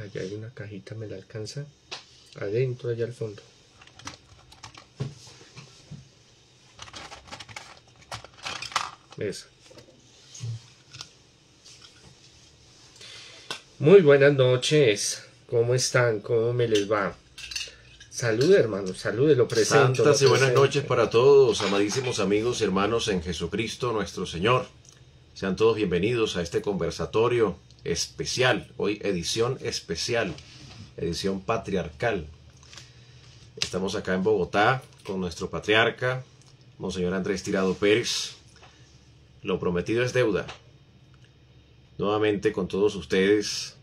Allá hay una cajita, me la alcanza. Adentro, allá al fondo. eso Muy buenas noches. ¿Cómo están? ¿Cómo me les va? Salud, hermanos salud, lo presento. Santas y buenas noches para todos, amadísimos amigos y hermanos en Jesucristo nuestro Señor. Sean todos bienvenidos a este conversatorio especial, hoy edición especial, edición patriarcal. Estamos acá en Bogotá con nuestro patriarca, Monseñor Andrés Tirado Pérez. Lo prometido es deuda. Nuevamente con todos ustedes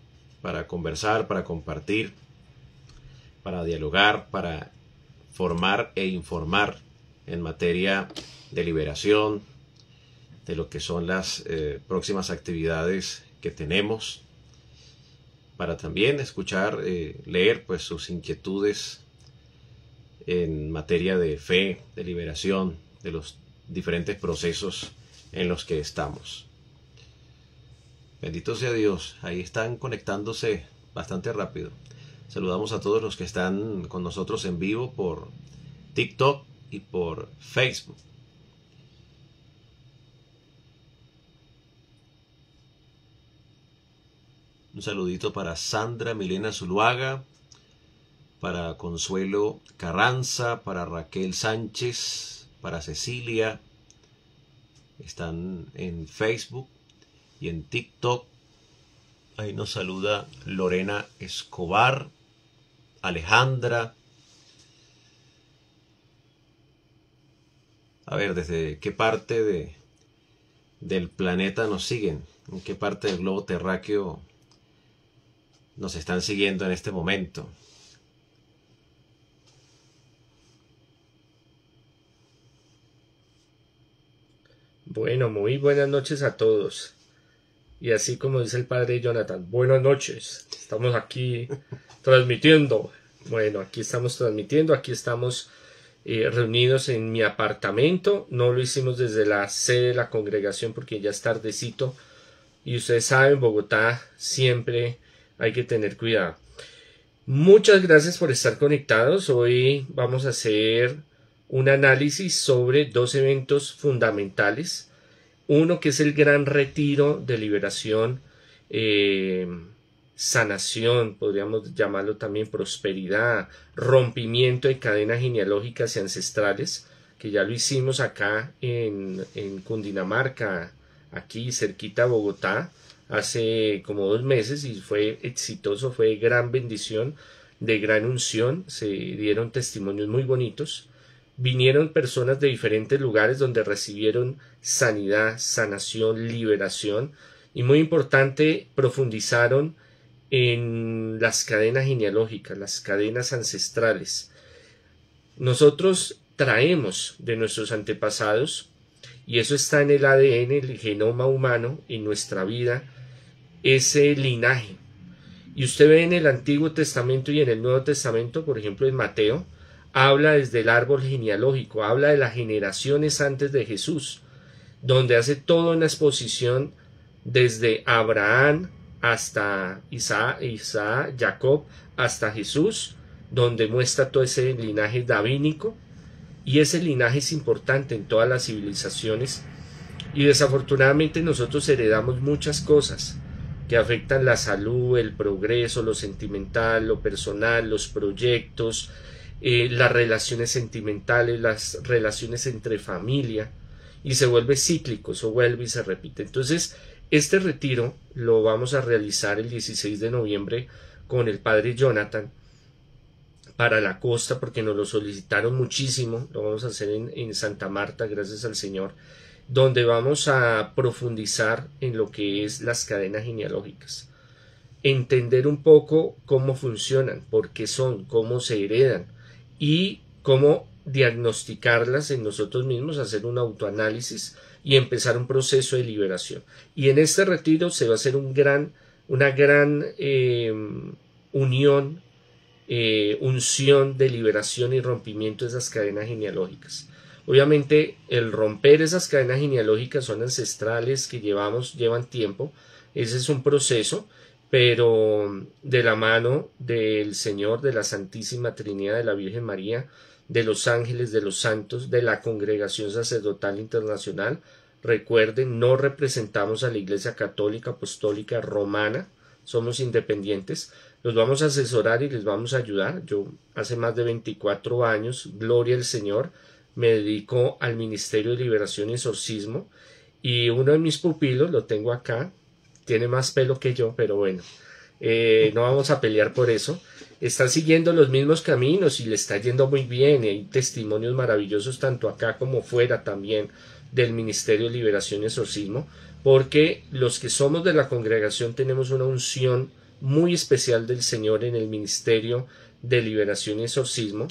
para conversar, para compartir, para dialogar, para formar e informar en materia de liberación, de lo que son las eh, próximas actividades que tenemos para también escuchar, eh, leer pues sus inquietudes en materia de fe, de liberación, de los diferentes procesos en los que estamos. Bendito sea Dios, ahí están conectándose bastante rápido. Saludamos a todos los que están con nosotros en vivo por TikTok y por Facebook. Un saludito para Sandra Milena Zuluaga, para Consuelo Carranza, para Raquel Sánchez, para Cecilia. Están en Facebook y en TikTok. Ahí nos saluda Lorena Escobar, Alejandra. A ver, ¿desde qué parte de, del planeta nos siguen? ¿En qué parte del globo terráqueo nos están siguiendo en este momento. Bueno, muy buenas noches a todos. Y así como dice el padre Jonathan, buenas noches. Estamos aquí transmitiendo. Bueno, aquí estamos transmitiendo, aquí estamos eh, reunidos en mi apartamento. No lo hicimos desde la sede de la congregación porque ya es tardecito. Y ustedes saben, Bogotá siempre hay que tener cuidado. Muchas gracias por estar conectados. Hoy vamos a hacer un análisis sobre dos eventos fundamentales. Uno que es el gran retiro de liberación, eh, sanación, podríamos llamarlo también prosperidad, rompimiento de cadenas genealógicas y ancestrales, que ya lo hicimos acá en, en Cundinamarca, aquí cerquita a Bogotá hace como dos meses y fue exitoso, fue gran bendición, de gran unción, se dieron testimonios muy bonitos, vinieron personas de diferentes lugares donde recibieron sanidad, sanación, liberación y muy importante, profundizaron en las cadenas genealógicas, las cadenas ancestrales. Nosotros traemos de nuestros antepasados y eso está en el ADN, el genoma humano, en nuestra vida, ese linaje. Y usted ve en el Antiguo Testamento y en el Nuevo Testamento, por ejemplo en Mateo, habla desde el árbol genealógico, habla de las generaciones antes de Jesús, donde hace toda una exposición desde Abraham hasta Isaac, Jacob, hasta Jesús, donde muestra todo ese linaje davínico, y ese linaje es importante en todas las civilizaciones, y desafortunadamente nosotros heredamos muchas cosas, que afectan la salud, el progreso, lo sentimental, lo personal, los proyectos, eh, las relaciones sentimentales, las relaciones entre familia, y se vuelve cíclico, eso vuelve y se repite. Entonces, este retiro lo vamos a realizar el 16 de noviembre con el padre Jonathan para la costa porque nos lo solicitaron muchísimo, lo vamos a hacer en, en Santa Marta, gracias al Señor donde vamos a profundizar en lo que es las cadenas genealógicas, entender un poco cómo funcionan, por qué son, cómo se heredan y cómo diagnosticarlas en nosotros mismos, hacer un autoanálisis y empezar un proceso de liberación. Y en este retiro se va a hacer una gran em, unión, eh, unción de liberación y rompimiento de esas cadenas genealógicas. Obviamente el romper esas cadenas genealógicas son ancestrales que llevamos, llevan tiempo, ese es un proceso, pero de la mano del Señor, de la Santísima Trinidad, de la Virgen María, de los ángeles, de los santos, de la Congregación Sacerdotal Internacional, recuerden, no representamos a la Iglesia Católica, Apostólica, Romana, somos independientes, los vamos a asesorar y les vamos a ayudar. Yo hace más de 24 años, gloria al Señor, me dedico al Ministerio de Liberación y Exorcismo y uno de mis pupilos, lo tengo acá, tiene más pelo que yo, pero bueno, eh, no vamos a pelear por eso. Está siguiendo los mismos caminos y le está yendo muy bien. Hay testimonios maravillosos tanto acá como fuera también del Ministerio de Liberación y Exorcismo, porque los que somos de la congregación tenemos una unción muy especial del Señor en el Ministerio de Liberación y Exorcismo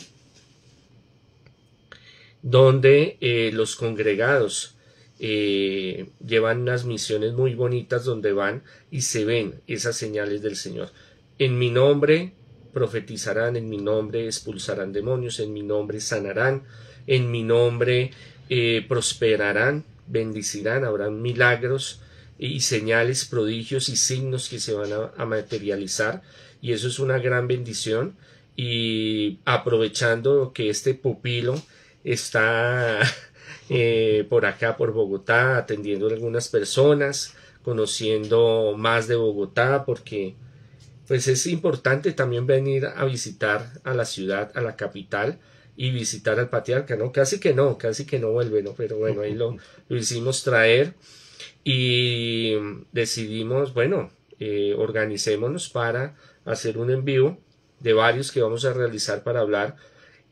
donde eh, los congregados eh, llevan unas misiones muy bonitas donde van y se ven esas señales del Señor. En mi nombre profetizarán, en mi nombre expulsarán demonios, en mi nombre sanarán, en mi nombre eh, prosperarán, bendicirán, habrán milagros y señales, prodigios y signos que se van a materializar y eso es una gran bendición y aprovechando que este pupilo está eh, por acá, por Bogotá, atendiendo a algunas personas, conociendo más de Bogotá, porque pues es importante también venir a visitar a la ciudad, a la capital y visitar al Patriarca, ¿no? Casi que no, casi que no vuelve, ¿no? Pero bueno, ahí lo, lo hicimos traer y decidimos, bueno, eh, organicémonos para hacer un envío de varios que vamos a realizar para hablar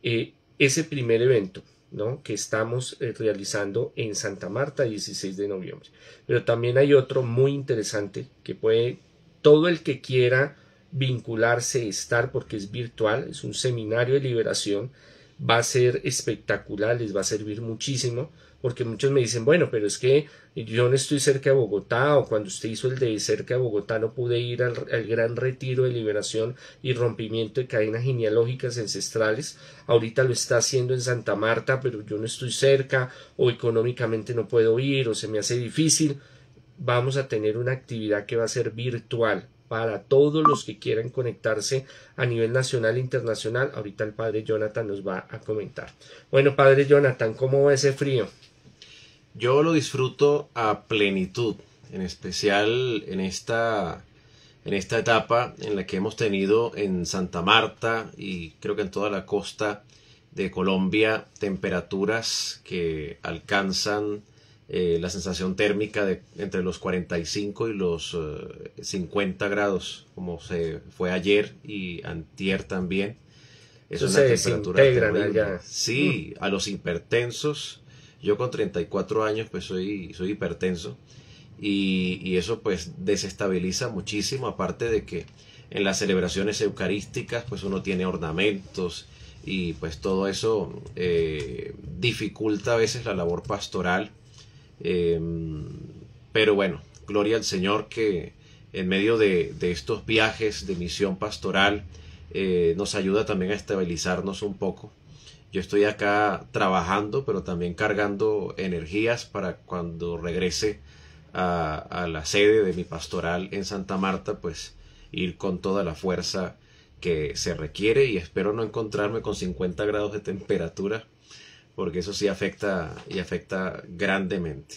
y... Eh, ese primer evento ¿no? que estamos eh, realizando en Santa Marta 16 de noviembre. Pero también hay otro muy interesante que puede todo el que quiera vincularse, estar, porque es virtual, es un seminario de liberación, va a ser espectacular, les va a servir muchísimo porque muchos me dicen, bueno, pero es que yo no estoy cerca de Bogotá, o cuando usted hizo el de cerca de Bogotá no pude ir al, gran retiro de liberación y rompimiento de cadenas genealógicas ancestrales, ahorita lo está haciendo en Santa Marta, pero yo no estoy cerca, o económicamente no puedo ir, o se me hace difícil, vamos a tener una actividad que va a ser virtual, para todos los que quieran conectarse a nivel nacional e internacional. Ahorita el padre Jonathan nos va a comentar. Bueno, padre Jonathan, ¿cómo va ese frío? Yo lo disfruto a plenitud, en especial en esta, en esta etapa en la que hemos tenido en Santa Marta y creo que en toda la costa de Colombia temperaturas que alcanzan eh, la sensación térmica de entre los 45 y los 50 eh, grados, como se fue ayer y antier también. Es una temperatura terrible. Sí, mm. a los hipertensos yo con 34 años pues soy, soy hipertenso y, eso pues desestabiliza muchísimo, aparte de que en las celebraciones eucarísticas pues uno tiene ornamentos y pues todo eso eh, dificulta a veces la labor pastoral. Em, pero bueno, gloria al Señor que en medio de, estos viajes de misión pastoral eh, nos ayuda también a estabilizarnos un poco yo estoy acá trabajando, pero también cargando energías para cuando regrese a, la sede de mi pastoral en Santa Marta, pues ir con toda la fuerza que se requiere y espero no encontrarme con 50 grados de temperatura porque eso sí afecta y afecta grandemente.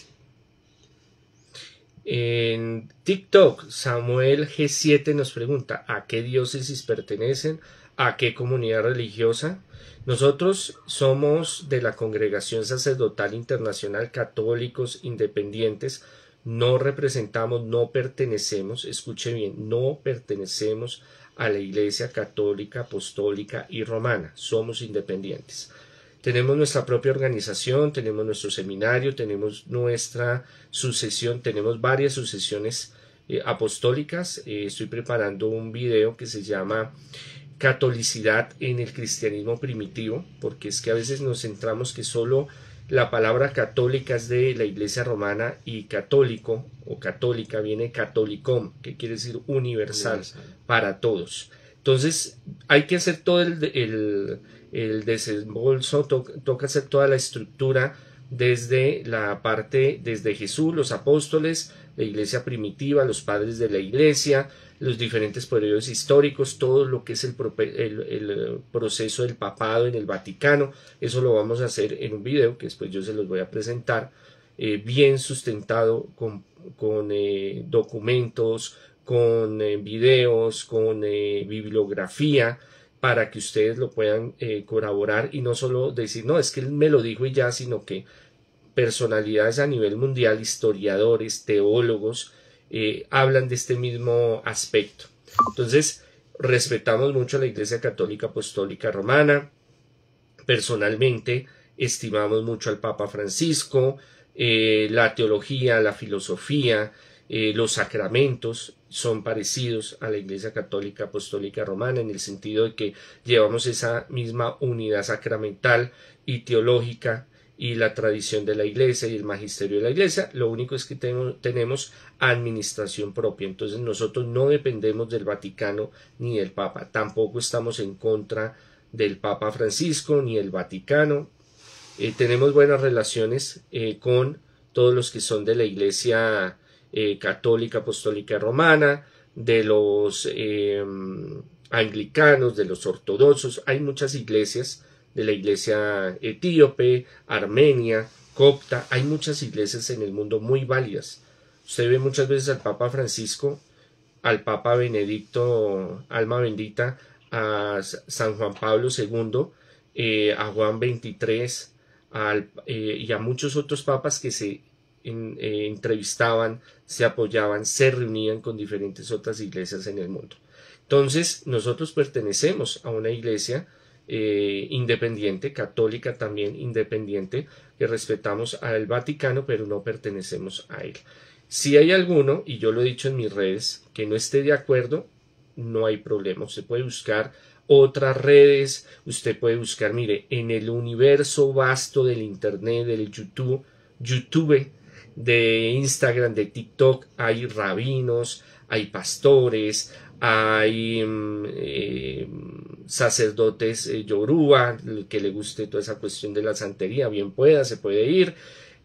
En TikTok, Samuel G7 nos pregunta a qué diócesis pertenecen, a qué comunidad religiosa. Nosotros somos de la Congregación Sacerdotal Internacional Católicos Independientes. No representamos, no pertenecemos, escuche bien, no pertenecemos a la Iglesia Católica, Apostólica y Romana. Somos independientes. Tenemos nuestra propia organización, tenemos nuestro seminario, tenemos nuestra sucesión, tenemos varias sucesiones eh, apostólicas. Eh, estoy preparando un video que se llama catolicidad en el cristianismo primitivo, porque es que a veces nos centramos que solo la palabra católica es de la iglesia romana y católico o católica viene catolicom, que quiere decir universal, para todos. Entonces hay que hacer todo el, desembolso, toca hacer toda la estructura desde la parte, desde Jesús, los apóstoles, la iglesia primitiva, los padres de la iglesia, los diferentes periodos históricos, todo lo que es el, eh, proceso del papado en el Vaticano, eso lo vamos a hacer en un video que después yo se los voy a presentar, eh, bien sustentado con, eh, documentos, con videos, con bibliografía, para que ustedes lo puedan corroborar y no solo decir, no, es que él me lo dijo y ya, sino que personalidades a nivel mundial, historiadores, teólogos, eh, hablan de este mismo aspecto. Entonces, respetamos mucho a la Iglesia Católica Apostólica Romana, personalmente estimamos mucho al Papa Francisco, eh, la teología, la filosofía, eh, los sacramentos son parecidos a la Iglesia Católica Apostólica Romana en el sentido de que llevamos esa misma unidad sacramental y teológica y la tradición de la iglesia y el magisterio de la iglesia, lo único es que tenemos administración propia, entonces nosotros no dependemos del Vaticano ni del Papa, tampoco estamos en contra del Papa Francisco ni el Vaticano, eh, tenemos buenas relaciones eh, con todos los que son de la iglesia eh, católica, apostólica romana, de los anglicanos, de los ortodoxos, hay muchas iglesias de la iglesia etíope, armenia, copta. Hay muchas iglesias en el mundo muy válidas. Usted ve muchas veces al Papa Francisco, al Papa Benedicto, alma bendita, a San Juan Pablo II, eh, a Juan XXIII eh, y a muchos otros papas que se eh, entrevistaban, se apoyaban, se reunían con diferentes otras iglesias en el mundo. Entonces, nosotros pertenecemos a una iglesia eh, independiente, católica también independiente, que respetamos al Vaticano, pero no pertenecemos a él. Si hay alguno, y yo lo he dicho en mis redes, que no esté de acuerdo, no hay problema. Usted puede buscar otras redes, usted puede buscar, mire, en el universo vasto del Internet, del YouTube, YouTube, de Instagram, de TikTok, hay rabinos, hay pastores, hay mm, eh, sacerdotes eh, yoruba, que le guste toda esa cuestión de la santería, bien pueda, se puede ir.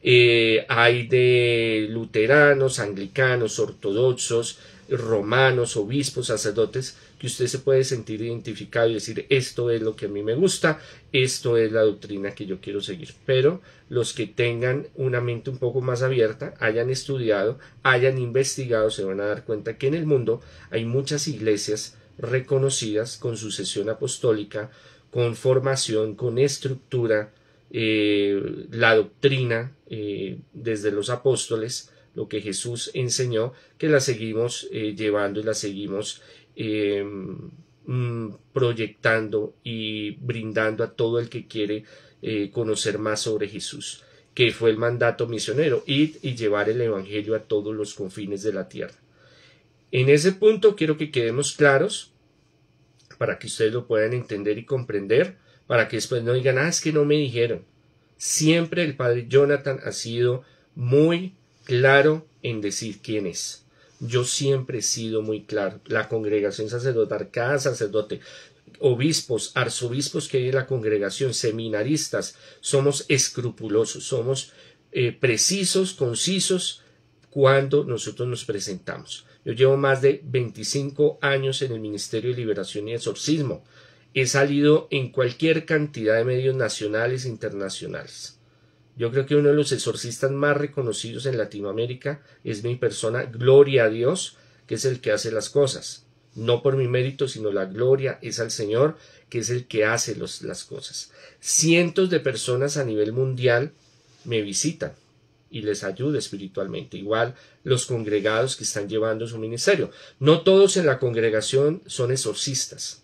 Eh, hay de luteranos, anglicanos, ortodoxos, romanos, obispos, sacerdotes, que usted se puede sentir identificado y decir esto es lo que a mí me gusta, esto es la doctrina que yo quiero seguir. Pero los que tengan una mente un poco más abierta, hayan estudiado, hayan investigado, se van a dar cuenta que en el mundo hay muchas iglesias reconocidas con sucesión apostólica, con formación, con estructura, eh, la doctrina eh, desde los apóstoles, lo que Jesús enseñó, que la seguimos eh, llevando y la seguimos mm, proyectando y brindando a todo el que quiere conocer más sobre Jesús, que fue el mandato misionero, ir y llevar el Evangelio a todos los confines de la tierra. En ese punto quiero que quedemos claros para que ustedes lo puedan entender y comprender, para que después no digan, ah, es que no me dijeron. Siempre el padre Jonathan ha sido muy claro en decir quién es. Yo siempre he sido muy claro. La congregación sacerdotal, cada sacerdote, obispos, arzobispos que hay en la congregación, seminaristas, somos escrupulosos, somos eh, precisos, concisos cuando nosotros nos presentamos. Yo llevo más de 25 años en el Ministerio de Liberación y Exorcismo. He salido en cualquier cantidad de medios nacionales e internacionales. Yo creo que uno de los exorcistas más reconocidos en Latinoamérica es mi persona, gloria a Dios, que es el que hace las cosas. No por mi mérito, sino la gloria es al Señor, que es el que hace las cosas. Cientos de personas a nivel mundial me visitan y les ayude espiritualmente. Igual los congregados que están llevando su ministerio. No todos en la congregación son exorcistas.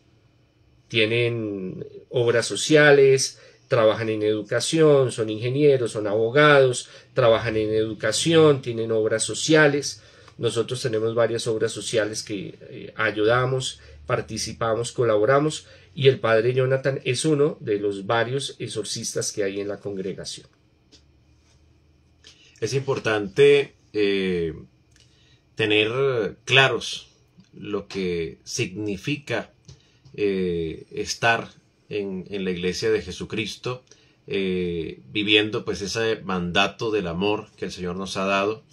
Tienen obras sociales, trabajan en educación, son ingenieros, son abogados, trabajan en educación, tienen obras sociales. Nosotros tenemos varias obras sociales que eh, ayudamos, participamos, colaboramos y el padre Jonathan es uno de los varios exorcistas que hay en la congregación es importante eh, tener claros lo que significa eh, estar en, la iglesia de Jesucristo, eh, viviendo pues ese mandato del amor que el Señor nos ha dado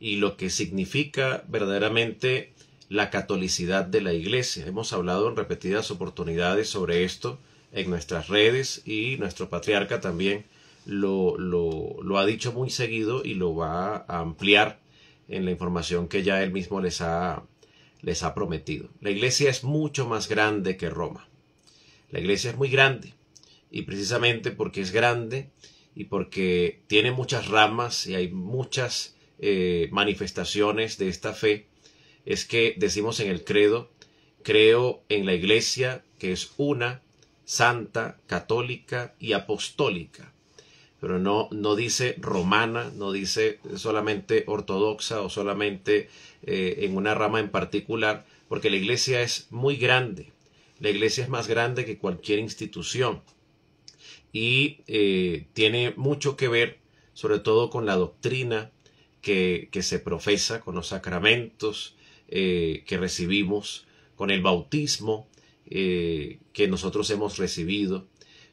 y lo que significa verdaderamente la catolicidad de la iglesia. Hemos hablado en repetidas oportunidades sobre esto en nuestras redes y nuestro patriarca también lo, ha dicho muy seguido y lo va a ampliar en la información que ya él mismo les ha, les ha prometido. La iglesia es mucho más grande que Roma. La iglesia es muy grande y precisamente porque es grande y porque tiene muchas ramas y hay muchas eh, manifestaciones de esta fe, es que decimos en el credo, creo en la iglesia que es una, santa, católica y apostólica pero no, no dice romana, no dice solamente ortodoxa o solamente eh, en una rama en particular, porque la iglesia es muy grande, la iglesia es más grande que cualquier institución y eh, tiene mucho que ver sobre todo con la doctrina que, se profesa, con los sacramentos eh, que recibimos, con el bautismo que nosotros hemos recibido,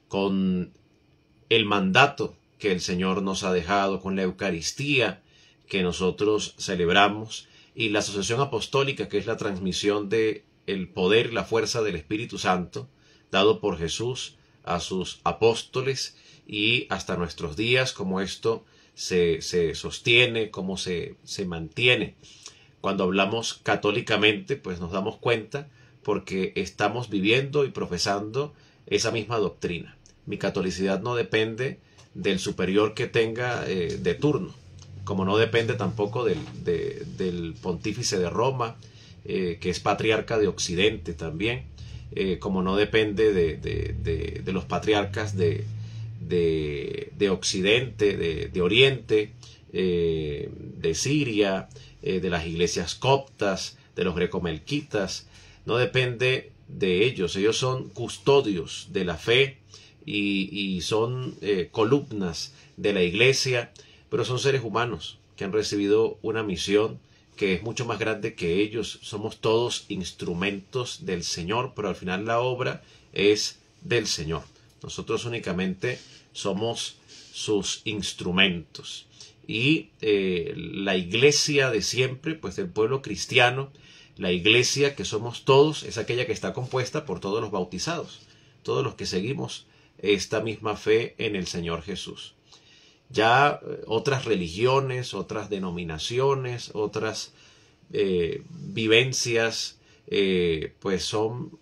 con el mandato que el Señor nos ha dejado con la Eucaristía que nosotros celebramos y la Asociación Apostólica que es la transmisión de el poder, la fuerza del Espíritu Santo dado por Jesús a sus apóstoles y hasta nuestros días, como esto se, sostiene, cómo se, se mantiene. Cuando hablamos católicamente, pues nos damos cuenta porque estamos viviendo y profesando esa misma doctrina mi catolicidad no depende del superior que tenga eh, de turno, como no depende tampoco del, pontífice de Roma, eh, que es patriarca de Occidente también, eh, como no depende de, de los patriarcas de, Occidente, de, Oriente, de Siria, de las iglesias coptas, de los grecomelquitas, no depende de ellos, ellos son custodios de la fe, y, son eh, columnas de la iglesia, pero son seres humanos que han recibido una misión que es mucho más grande que ellos. Somos todos instrumentos del Señor, pero al final la obra es del Señor. Nosotros únicamente somos sus instrumentos. Y eh, la iglesia de siempre, pues del pueblo cristiano, la iglesia que somos todos, es aquella que está compuesta por todos los bautizados, todos los que seguimos esta misma fe en el Señor Jesús. Ya eh, otras religiones, otras denominaciones, otras eh, vivencias, eh, pues son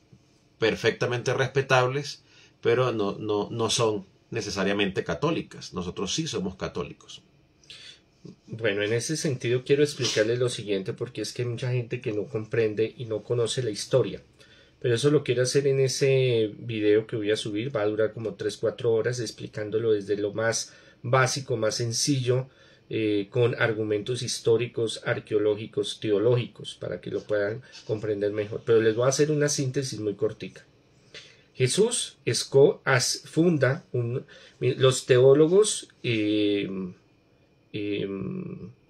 perfectamente respetables, pero no, no son necesariamente católicas. Nosotros sí somos católicos. Bueno, en ese sentido quiero explicarle lo siguiente porque es que hay mucha gente que no comprende y no conoce la historia. Pero eso lo quiero hacer en ese video que voy a subir. Va a durar como 3-4 horas explicándolo desde lo más básico, más sencillo, eh, con argumentos históricos, arqueológicos, teológicos, para que lo puedan comprender mejor. Pero les voy a hacer una síntesis muy cortica. Jesús Esco funda un, los teólogos eh,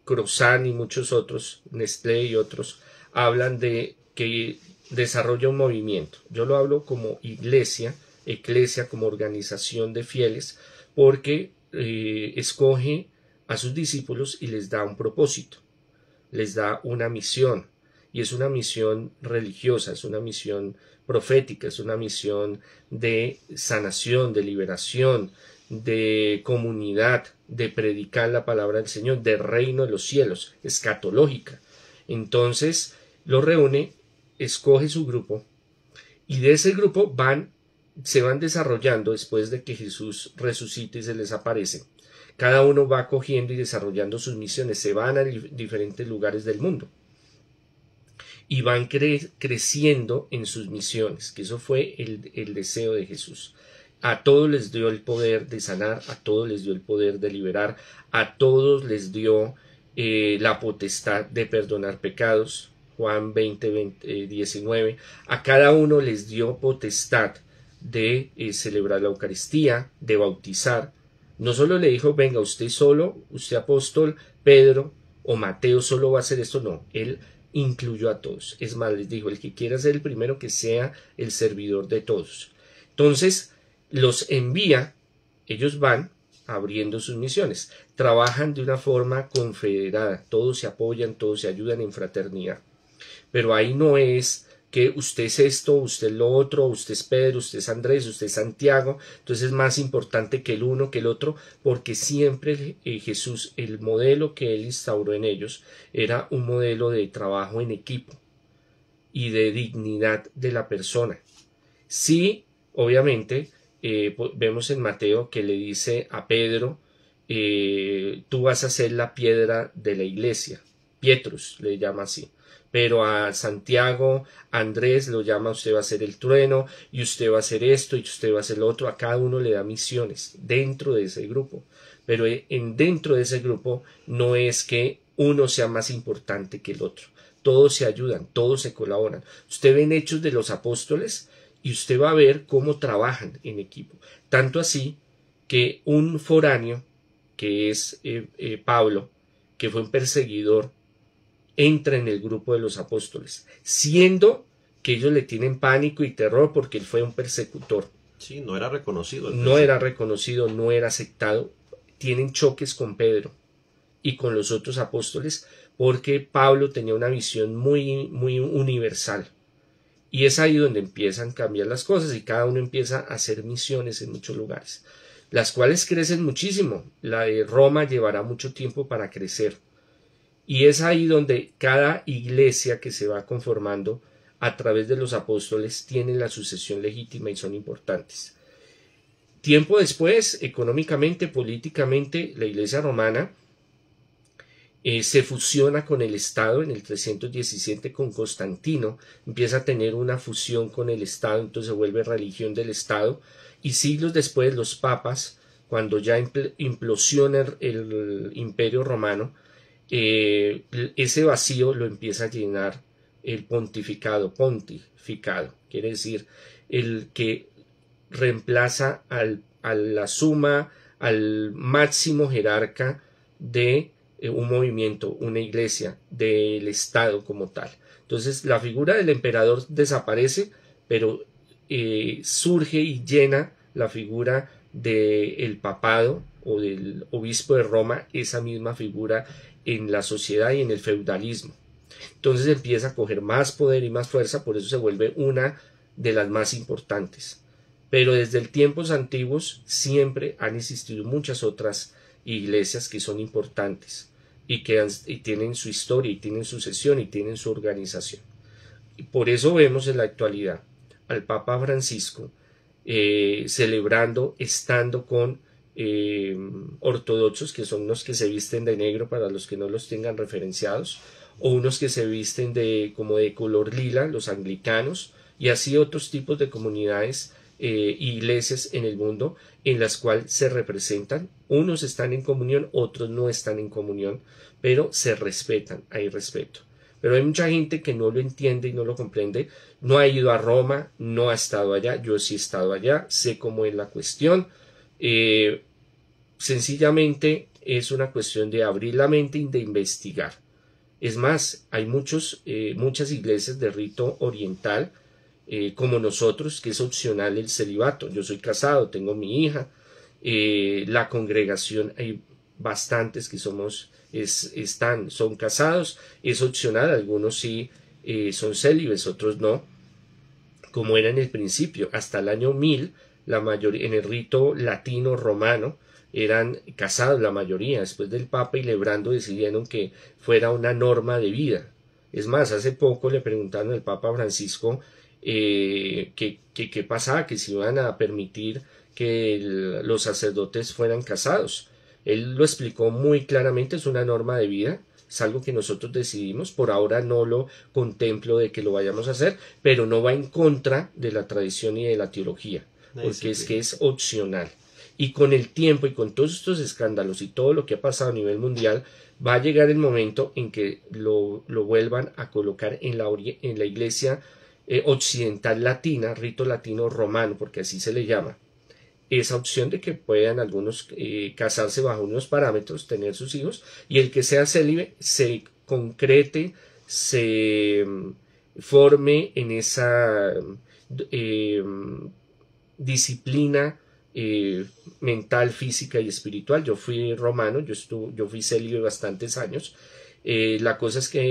Crozán y muchos otros, Nestlé y otros, hablan de que desarrolla un movimiento. Yo lo hablo como iglesia, eclesia, como organización de fieles, porque eh, escoge a sus discípulos y les da un propósito, les da una misión, y es una misión religiosa, es una misión profética, es una misión de sanación, de liberación, de comunidad, de predicar la palabra del Señor, de reino de los cielos, escatológica. Entonces, lo reúne escoge su grupo y de ese grupo van se van desarrollando después de que Jesús resucite y se les aparece. Cada uno va cogiendo y desarrollando sus misiones, se van a diferentes lugares del mundo y van creciendo en sus misiones, que eso fue el, el deseo de Jesús. A todos les dio el poder de sanar, a todos les dio el poder de liberar, a todos les dio eh, la potestad de perdonar pecados, Juan 20, 19, eh, a cada uno les dio potestad de eh, celebrar la Eucaristía, de bautizar. No solo le dijo, venga, usted solo, usted apóstol, Pedro o Mateo solo va a hacer esto, no, él incluyó a todos. Es más, les dijo, el que quiera ser el primero, que sea el servidor de todos. Entonces, los envía, ellos van abriendo sus misiones, trabajan de una forma confederada, todos se apoyan, todos se ayudan en fraternidad pero ahí no es que usted es esto, usted es lo otro, usted es Pedro, usted es Andrés, usted es Santiago, entonces es más importante que el uno, que el otro, porque siempre eh, Jesús, el modelo que él instauró en ellos, era un modelo de trabajo en equipo y de dignidad de la persona. Sí, obviamente, eh, vemos en Mateo que le dice a Pedro, eh, tú vas a ser la piedra de la iglesia, Pietrus le llama así pero a Santiago, Andrés lo llama, usted va a ser el trueno, y usted va a hacer esto, y usted va a hacer lo otro, a cada uno le da misiones dentro de ese grupo, pero eh, en, dentro de ese grupo no es que uno sea más importante que el otro, todos se ayudan, todos se colaboran. Usted ve en hechos de los apóstoles y usted va a ver cómo trabajan en equipo, tanto así que un foráneo, que es eh, eh, Pablo, que fue un perseguidor, entra en el grupo de los apóstoles, siendo que ellos le tienen pánico y terror porque él fue un persecutor. Sí, no era reconocido. No era reconocido, no era aceptado. Tienen choques con Pedro y con los otros apóstoles porque Pablo tenía una visión muy, muy universal. Y es ahí donde empiezan a cambiar las cosas y cada uno empieza a hacer misiones en muchos lugares, las cuales crecen muchísimo. La de Roma llevará mucho tiempo para crecer. Y es ahí donde cada iglesia que se va conformando a través de los apóstoles tiene la sucesión legítima y son importantes. Tiempo después, económicamente, políticamente, la iglesia romana eh, se fusiona con el Estado en el 317 con Constantino, empieza a tener una fusión con el Estado, entonces se vuelve religión del Estado, y siglos después los papas, cuando ya implosiona el imperio romano, eh, ese vacío lo empieza a llenar el pontificado, pontificado, quiere decir el que reemplaza a la suma, al máximo jerarca de eh, un movimiento, una iglesia, del Estado como tal. Entonces la figura del emperador desaparece, pero eh, surge y llena la figura del papado o del obispo de Roma, esa misma figura en la sociedad y en el feudalismo. Entonces empieza a coger más poder y más fuerza, por eso se vuelve una de las más importantes. Pero desde el tiempos antiguos siempre han existido muchas otras iglesias que son importantes y que tienen su historia y tienen su sesión y tienen su organización. Y por eso vemos en la actualidad al Papa Francisco eh, celebrando, estando con eh, ortodoxos, que son los que se visten de negro para los que no los tengan referenciados, o unos que se visten de como de color lila, los anglicanos, y así otros tipos de comunidades eh, iglesias en el mundo en las cuales se representan. Unos están en comunión, otros no están en comunión, pero se respetan, hay respeto. Pero hay mucha gente que no lo entiende y no lo comprende, no ha ido a Roma, no ha estado allá, yo sí he estado allá, sé cómo es la cuestión, eh, sencillamente es una cuestión de abrir la mente y de investigar. Es más, hay muchos, eh, muchas iglesias de rito oriental eh, como nosotros, que es opcional el celibato. Yo soy casado, tengo mi hija, la congregación, hay bastantes que somos, están, son casados, es opcional, algunos sí son célibes, otros no, como era en el principio, hasta el año 1000 la mayoría, en el rito latino romano, eran casados la mayoría. Después del Papa y Lebrando decidieron que fuera una norma de vida. Es más, hace poco le preguntaron al Papa Francisco eh, qué pasaba, que si iban a permitir que los sacerdotes fueran casados. Él lo explicó muy claramente, es una norma de vida, es algo que nosotros decidimos, por ahora no lo contemplo de que lo vayamos a hacer, pero no va en contra de la tradición y de la teología porque es que es opcional. Y con el tiempo y con todos estos escándalos y todo lo que ha pasado a nivel mundial, va a llegar el momento en que lo, lo vuelvan a colocar en la, en la iglesia eh, occidental latina, rito latino romano, porque así se le llama. Esa opción de que puedan algunos eh, casarse bajo unos parámetros, tener sus hijos, y el que sea célibe se concrete, se mm, forme en esa eh, disciplina eh, mental, física y espiritual. Yo fui romano, yo, estuve yo fui celio bastantes años. Eh, la cosa es que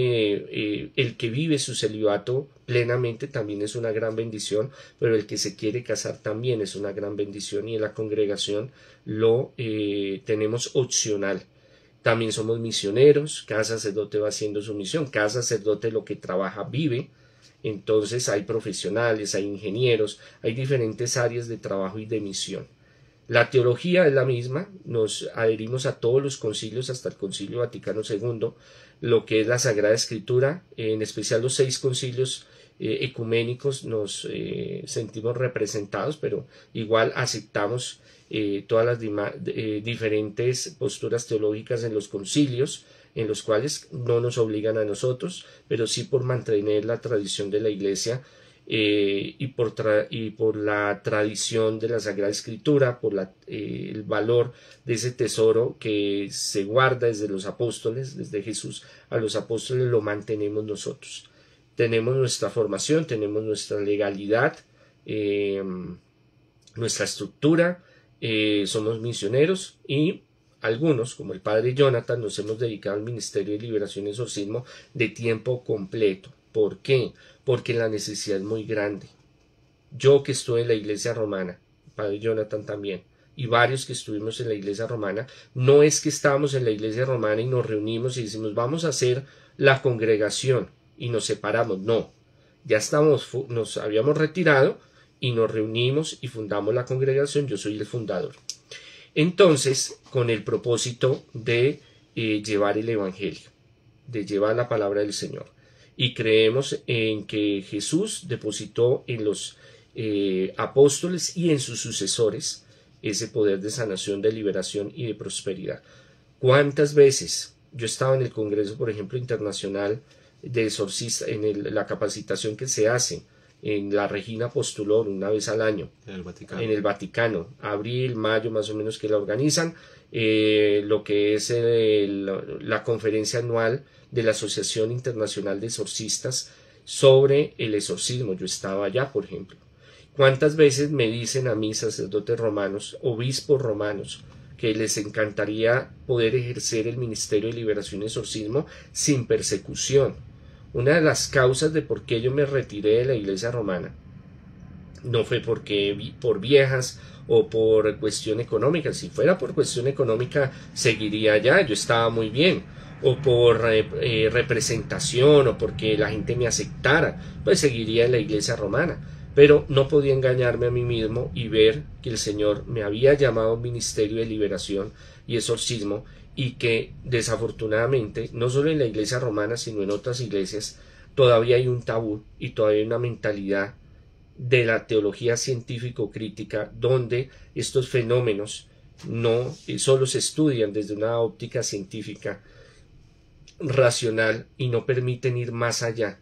eh, el que vive su celibato plenamente también es una gran bendición, pero el que se quiere casar también es una gran bendición y en la congregación lo tenemos opcional. También somos misioneros, cada sacerdote va haciendo su misión, cada sacerdote lo que trabaja vive, entonces hay profesionales, hay ingenieros, hay diferentes áreas de trabajo y de misión. La teología es la misma, nos adherimos a todos los concilios hasta el Concilio Vaticano II, lo que es la Sagrada Escritura, en especial los seis concilios eh, ecuménicos nos eh, sentimos representados, pero igual aceptamos eh, todas las diferentes posturas teológicas en los concilios en los cuales no nos obligan a nosotros, pero sí por mantener la tradición de la Iglesia eh, y, por la tradición de la Sagrada Escritura, por eh, el valor de ese tesoro que se guarda desde los apóstoles, desde Jesús a los apóstoles, lo mantenemos nosotros. Tenemos nuestra formación, tenemos nuestra legalidad, eh, nuestra estructura, somos misioneros y algunos, como el padre Jonathan, nos hemos dedicado al Ministerio de Liberación y Exorcismo de tiempo completo. ¿Por qué? Porque la necesidad es muy grande. Yo que estuve en la iglesia romana, padre Jonathan también, y varios que estuvimos en la iglesia romana, no es que estábamos en la iglesia romana y nos reunimos y decimos vamos a hacer la congregación y nos separamos. No, ya estamos, nos habíamos retirado y nos reunimos y fundamos la congregación. Yo soy el fundador. Entonces, con el propósito de eh, llevar el Evangelio, de llevar la palabra del Señor. Y creemos en que Jesús depositó en los eh, apóstoles y en sus sucesores ese poder de sanación, de liberación y de prosperidad. ¿Cuántas veces yo estaba en el Congreso, por ejemplo, internacional de exorcistas, en la capacitación que se hace en la Regina postuló una vez al año. En el Vaticano. abril, mayo más o menos que la organizan. Eh, lo que es eh, la conferencia anual de la Asociación Internacional de Exorcistas sobre el exorcismo. Yo estaba allá, por ejemplo. ¿Cuántas veces me dicen a mis sacerdotes romanos, obispos romanos, que les encantaría poder ejercer el ministerio de liberación y exorcismo sin persecución? Una de las causas de por qué yo me retiré de la iglesia romana no fue porque por viejas o por cuestión económica. Si fuera por cuestión económica, seguiría allá, yo estaba muy bien. O por eh, eh, representación o porque la gente me aceptara, pues seguiría en la iglesia romana. Pero no podía engañarme a mí mismo y ver que el Señor me había llamado a un ministerio de liberación y exorcismo y que desafortunadamente, no solo en la iglesia romana, sino en otras iglesias, todavía hay un tabú y todavía hay una mentalidad de la teología científico-crítica donde estos fenómenos no eh, solo se estudian desde una óptica científica racional y no permiten ir más allá.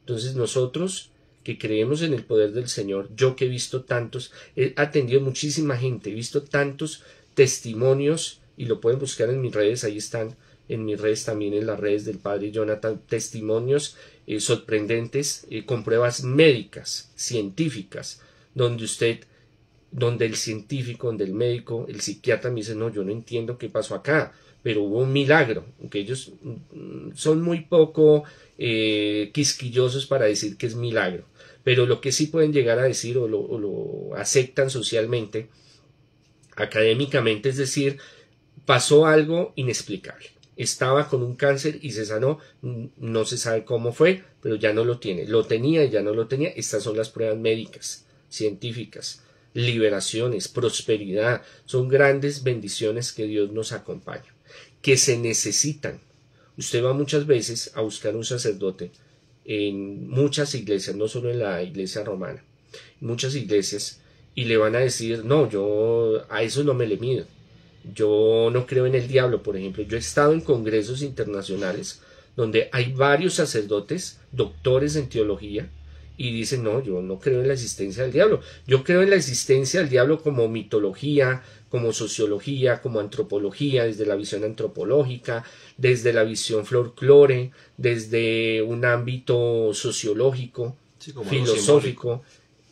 Entonces nosotros que creemos en el poder del Señor, yo que he visto tantos, he atendido muchísima gente, he visto tantos testimonios y lo pueden buscar en mis redes, ahí están en mis redes también, en las redes del padre Jonathan, testimonios eh, sorprendentes eh, con pruebas médicas, científicas, donde usted, donde el científico, donde el médico, el psiquiatra me dice, no, yo no entiendo qué pasó acá, pero hubo un milagro, aunque ellos mm, son muy poco eh, quisquillosos para decir que es milagro, pero lo que sí pueden llegar a decir o lo aceptan socialmente, académicamente, es decir, pasó algo inexplicable. Estaba con un cáncer y se sanó, no se sabe cómo fue, pero ya no lo tiene. Lo tenía y ya no lo tenía. Estas son las pruebas médicas, científicas, liberaciones, prosperidad. Son grandes bendiciones que Dios nos acompaña, que se necesitan. Usted va muchas veces a buscar un sacerdote en muchas iglesias, no solo en la iglesia romana, muchas iglesias, y le van a decir, no, yo a eso no me le mido yo no creo en el diablo, por ejemplo. Yo he estado en congresos internacionales donde hay varios sacerdotes, doctores en teología, y dicen, no, yo no creo en la existencia del diablo. Yo creo en la existencia del diablo como mitología, como sociología, como antropología, desde la visión antropológica, desde la visión folclore, desde un ámbito sociológico, filosófico,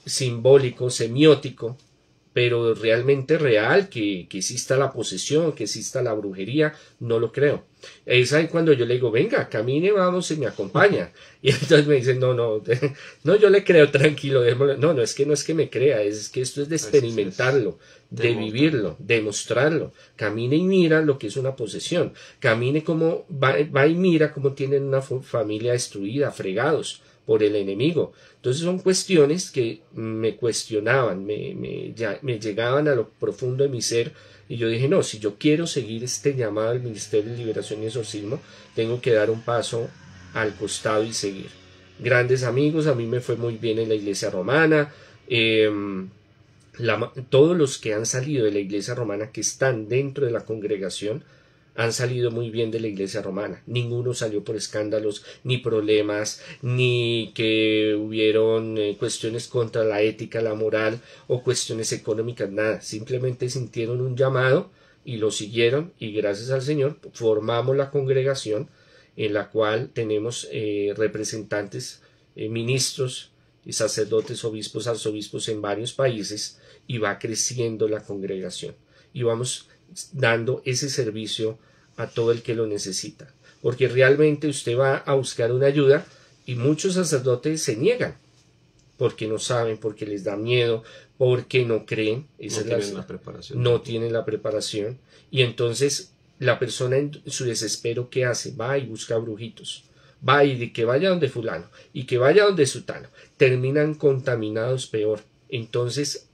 simbólico, semiótico pero realmente real, que, que, exista la posesión, que exista la brujería, no lo creo. Es ahí cuando yo le digo, venga, camine, vamos y me acompaña. Y entonces me dicen, no, no, no, yo le creo, tranquilo, No, no, es que no es que me crea, es que esto es de experimentarlo, de vivirlo, demostrarlo. Camine y mira lo que es una posesión. Camine como, va, va y mira como tienen una familia destruida, fregados por el enemigo. Entonces son cuestiones que me cuestionaban, me, llegaban a lo profundo de mi ser y yo dije, no, si yo quiero seguir este llamado al Ministerio de Liberación y Exorcismo, tengo que dar un paso al costado y seguir. Grandes amigos, a mí me fue muy bien en la iglesia romana. Em, todos los que han salido de la iglesia romana que están dentro de la congregación han salido muy bien de la iglesia romana. Ninguno salió por escándalos, ni problemas, ni que hubieron eh, cuestiones contra la ética, la moral o cuestiones económicas, nada. Simplemente sintieron un llamado y lo siguieron y gracias al Señor formamos la congregación en la cual tenemos eh, representantes, eh, ministros, y sacerdotes, obispos, arzobispos en varios países y va creciendo la congregación. Y vamos dando ese servicio a todo el que lo necesita. Porque realmente usted va a buscar una ayuda y muchos sacerdotes se niegan porque no saben, porque les da miedo, porque no creen. no, tienen la, preparación. no tienen la preparación. Y entonces la persona en su desespero, ¿qué hace? Va y busca brujitos. Va y de que vaya donde fulano y que vaya donde sutano. Terminan contaminados peor. Entonces,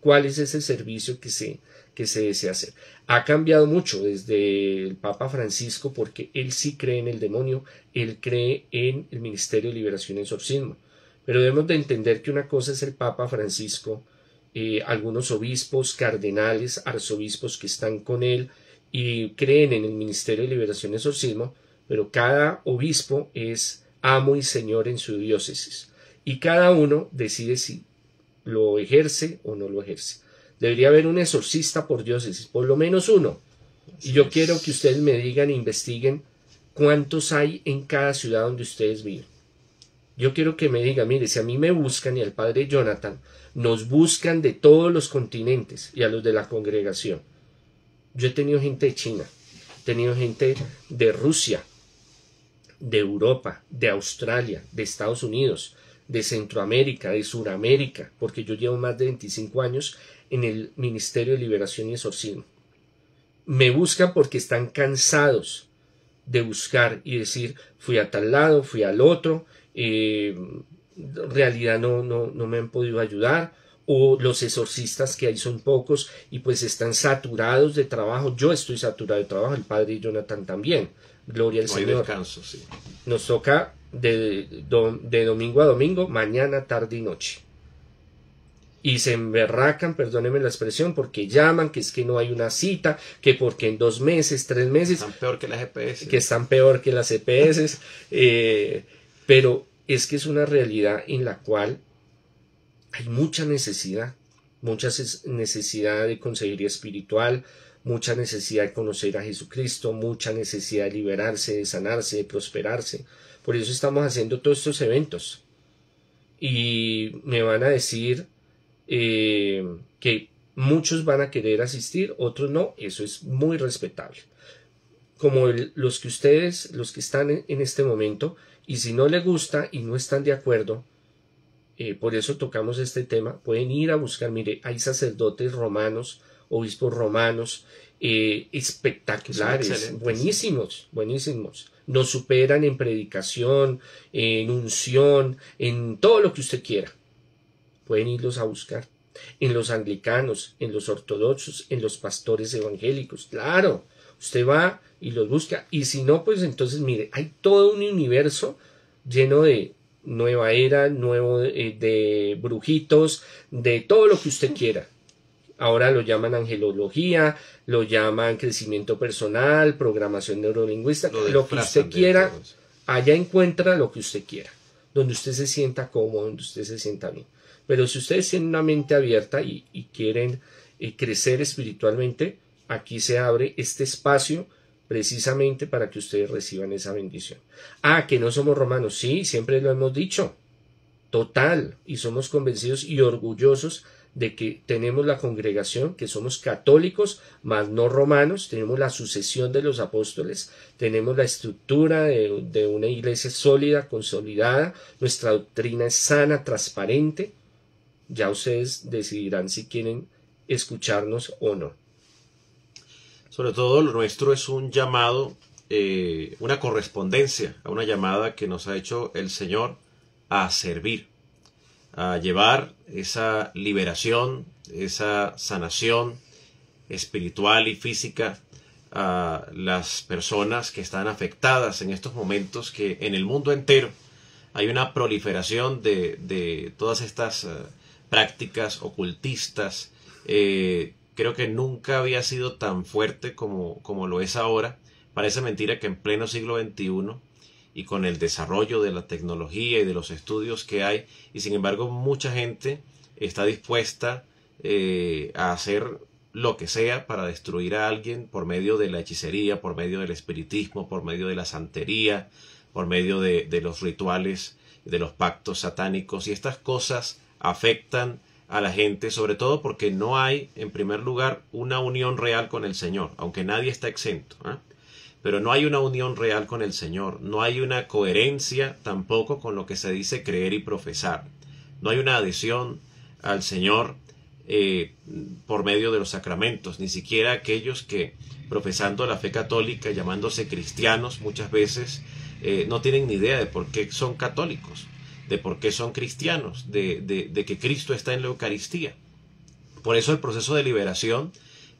¿cuál es ese servicio que se, que se desea hacer. Ha cambiado mucho desde el Papa Francisco porque él sí cree en el demonio, él cree en el Ministerio de Liberación y Sorcismo, Pero debemos de entender que una cosa es el Papa Francisco, eh, algunos obispos, cardenales, arzobispos que están con él y creen en el Ministerio de Liberación y Sorcismo, pero cada obispo es amo y señor en su diócesis y cada uno decide si lo ejerce o no lo ejerce. Debería haber un exorcista por diócesis, por lo menos uno. Y yo quiero que ustedes me digan e investiguen cuántos hay en cada ciudad donde ustedes viven. Yo quiero que me digan, mire, si a mí me buscan y al padre Jonathan, nos buscan de todos los continentes y a los de la congregación. Yo he tenido gente de China, he tenido gente de Rusia, de Europa, de Australia, de Estados Unidos, de Centroamérica, de Sudamérica... porque yo llevo más de 25 años en el Ministerio de Liberación y Exorcismo. Me buscan porque están cansados de buscar y decir, fui a tal lado, fui al otro, eh, en realidad no, no, no me han podido ayudar, o los exorcistas que hay son pocos y pues están saturados de trabajo. Yo estoy saturado de trabajo, el padre Jonathan también. Gloria al Señor. descanso, sí. Nos toca de, de, domingo a domingo, mañana, tarde y noche y se emberracan, perdónenme la expresión, porque llaman, que es que no hay una cita, que porque en dos meses, tres meses... Están peor que las EPS. Que están peor que las EPS. Eh, pero es que es una realidad en la cual hay mucha necesidad, mucha necesidad de consejería espiritual, mucha necesidad de conocer a Jesucristo, mucha necesidad de liberarse, de sanarse, de prosperarse. Por eso estamos haciendo todos estos eventos. Y me van a decir, eh, que muchos van a querer asistir, otros no, eso es muy respetable. Como los que ustedes, los que están en, este momento, y si no les gusta y no están de acuerdo, eh, por eso tocamos este tema, pueden ir a buscar, mire, hay sacerdotes romanos, obispos romanos, eh, espectaculares, buenísimos, buenísimos. Nos superan en predicación, en unción, en todo lo que usted quiera pueden irlos a buscar. En los anglicanos, en los ortodoxos, en los pastores evangélicos, claro, usted va y los busca. Y si no, pues entonces mire, hay todo un universo lleno de nueva era, nuevo eh, de brujitos, de todo lo que usted quiera. Ahora lo llaman angelología, lo llaman crecimiento personal, programación neurolingüística, lo, lo que usted quiera, allá encuentra lo que usted quiera, donde usted se sienta cómodo, donde usted se sienta bien. Pero si ustedes tienen una mente abierta y, quieren eh, crecer espiritualmente, aquí se abre este espacio precisamente para que ustedes reciban esa bendición. Ah, que no somos romanos, sí, siempre lo hemos dicho, total, y somos convencidos y orgullosos de que tenemos la congregación, que somos católicos, más no romanos, tenemos la sucesión de los apóstoles, tenemos la estructura de una iglesia sólida, consolidada, nuestra doctrina es sana, transparente, ya ustedes decidirán si quieren escucharnos o no. Sobre todo lo nuestro es un llamado, eh, una correspondencia a una llamada que nos ha hecho el Señor a servir, a llevar esa liberación, esa sanación espiritual y física a las personas que están afectadas en estos momentos que en el mundo entero hay una proliferación de todas estas eh, prácticas ocultistas. Eh, creo que nunca había sido tan fuerte como, como lo es ahora. Parece mentira que en pleno siglo XXI y con el desarrollo de la tecnología y de los estudios que hay, y sin embargo mucha gente está dispuesta eh, a hacer lo que sea para destruir a alguien por medio de la hechicería, por medio del espiritismo, por medio de la santería, por medio de, de los rituales, de los pactos satánicos y estas cosas afectan a la gente, sobre todo porque no hay, en primer lugar, una unión real con el Señor, aunque nadie está exento. ¿ah? Pero no hay una unión real con el Señor, no hay una coherencia tampoco con lo que se dice creer y profesar, no hay una adhesión al Señor eh, por medio de los sacramentos, ni siquiera aquellos que, profesando la fe católica, llamándose cristianos muchas veces, eh, no tienen ni idea de por qué son católicos de por qué son cristianos, de, de, que Cristo está en la Eucaristía. Por eso el proceso de liberación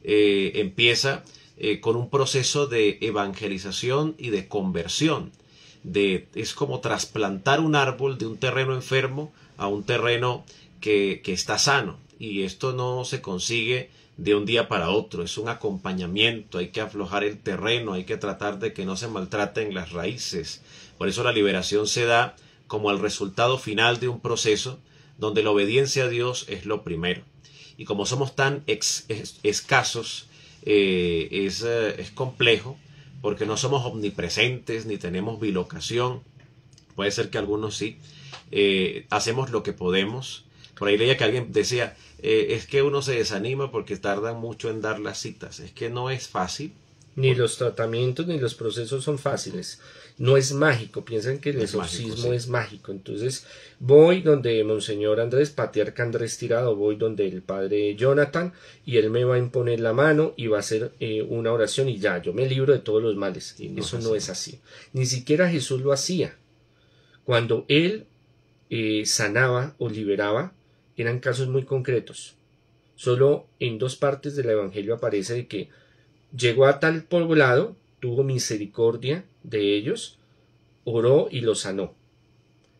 eh, empieza eh, con un proceso de evangelización y de conversión. De, es como trasplantar un árbol de un terreno enfermo a un terreno que, que está sano. Y esto no se consigue de un día para otro, es un acompañamiento, hay que aflojar el terreno, hay que tratar de que no se maltraten las raíces. Por eso la liberación se da como el resultado final de un proceso donde la obediencia a Dios es lo primero. Y como somos tan escasos, eh, eh, es, complejo porque no somos omnipresentes ni tenemos bilocación. Puede ser que algunos sí. Eh, hacemos lo que podemos. Por ahí leía que alguien decía, es que uno se desanima porque tarda mucho en dar las citas. Es que no es fácil ni los tratamientos ni los procesos son fáciles. No es mágico, piensan que el exorcismo es mágico. Entonces, voy donde Monseñor Andrés, Patriarca Andrés Tirado, voy donde el Padre Jonathan, y él me va a imponer la mano y va a hacer eh, una oración y ya, yo me libro de todos los males. Eso no es así. Ni siquiera Jesús lo hacía. Cuando él eh, sanaba o liberaba, eran casos muy concretos. Solo en dos partes del Evangelio aparece que Llegó a tal poblado, tuvo misericordia de ellos, oró y los sanó.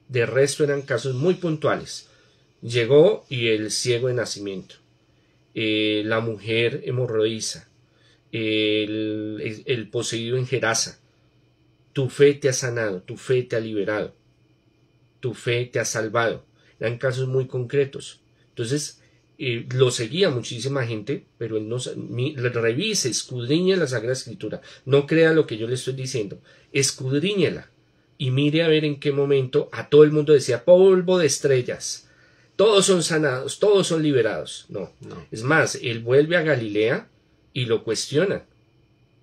De resto eran casos muy puntuales. Llegó y el ciego de nacimiento, eh, la mujer hemorroísa, el, el, poseído en Gerasa. Tu fe te ha sanado, tu fe te ha liberado, tu fe te ha salvado. Eran casos muy concretos. Entonces, eh, lo seguía muchísima gente, pero él no revise, escudriñe la Sagrada Escritura, no crea lo que yo le estoy diciendo, escudriñela y mire a ver en qué momento a todo el mundo decía polvo de estrellas, todos son sanados, todos son liberados. No, no. es más, él vuelve a Galilea y lo cuestiona,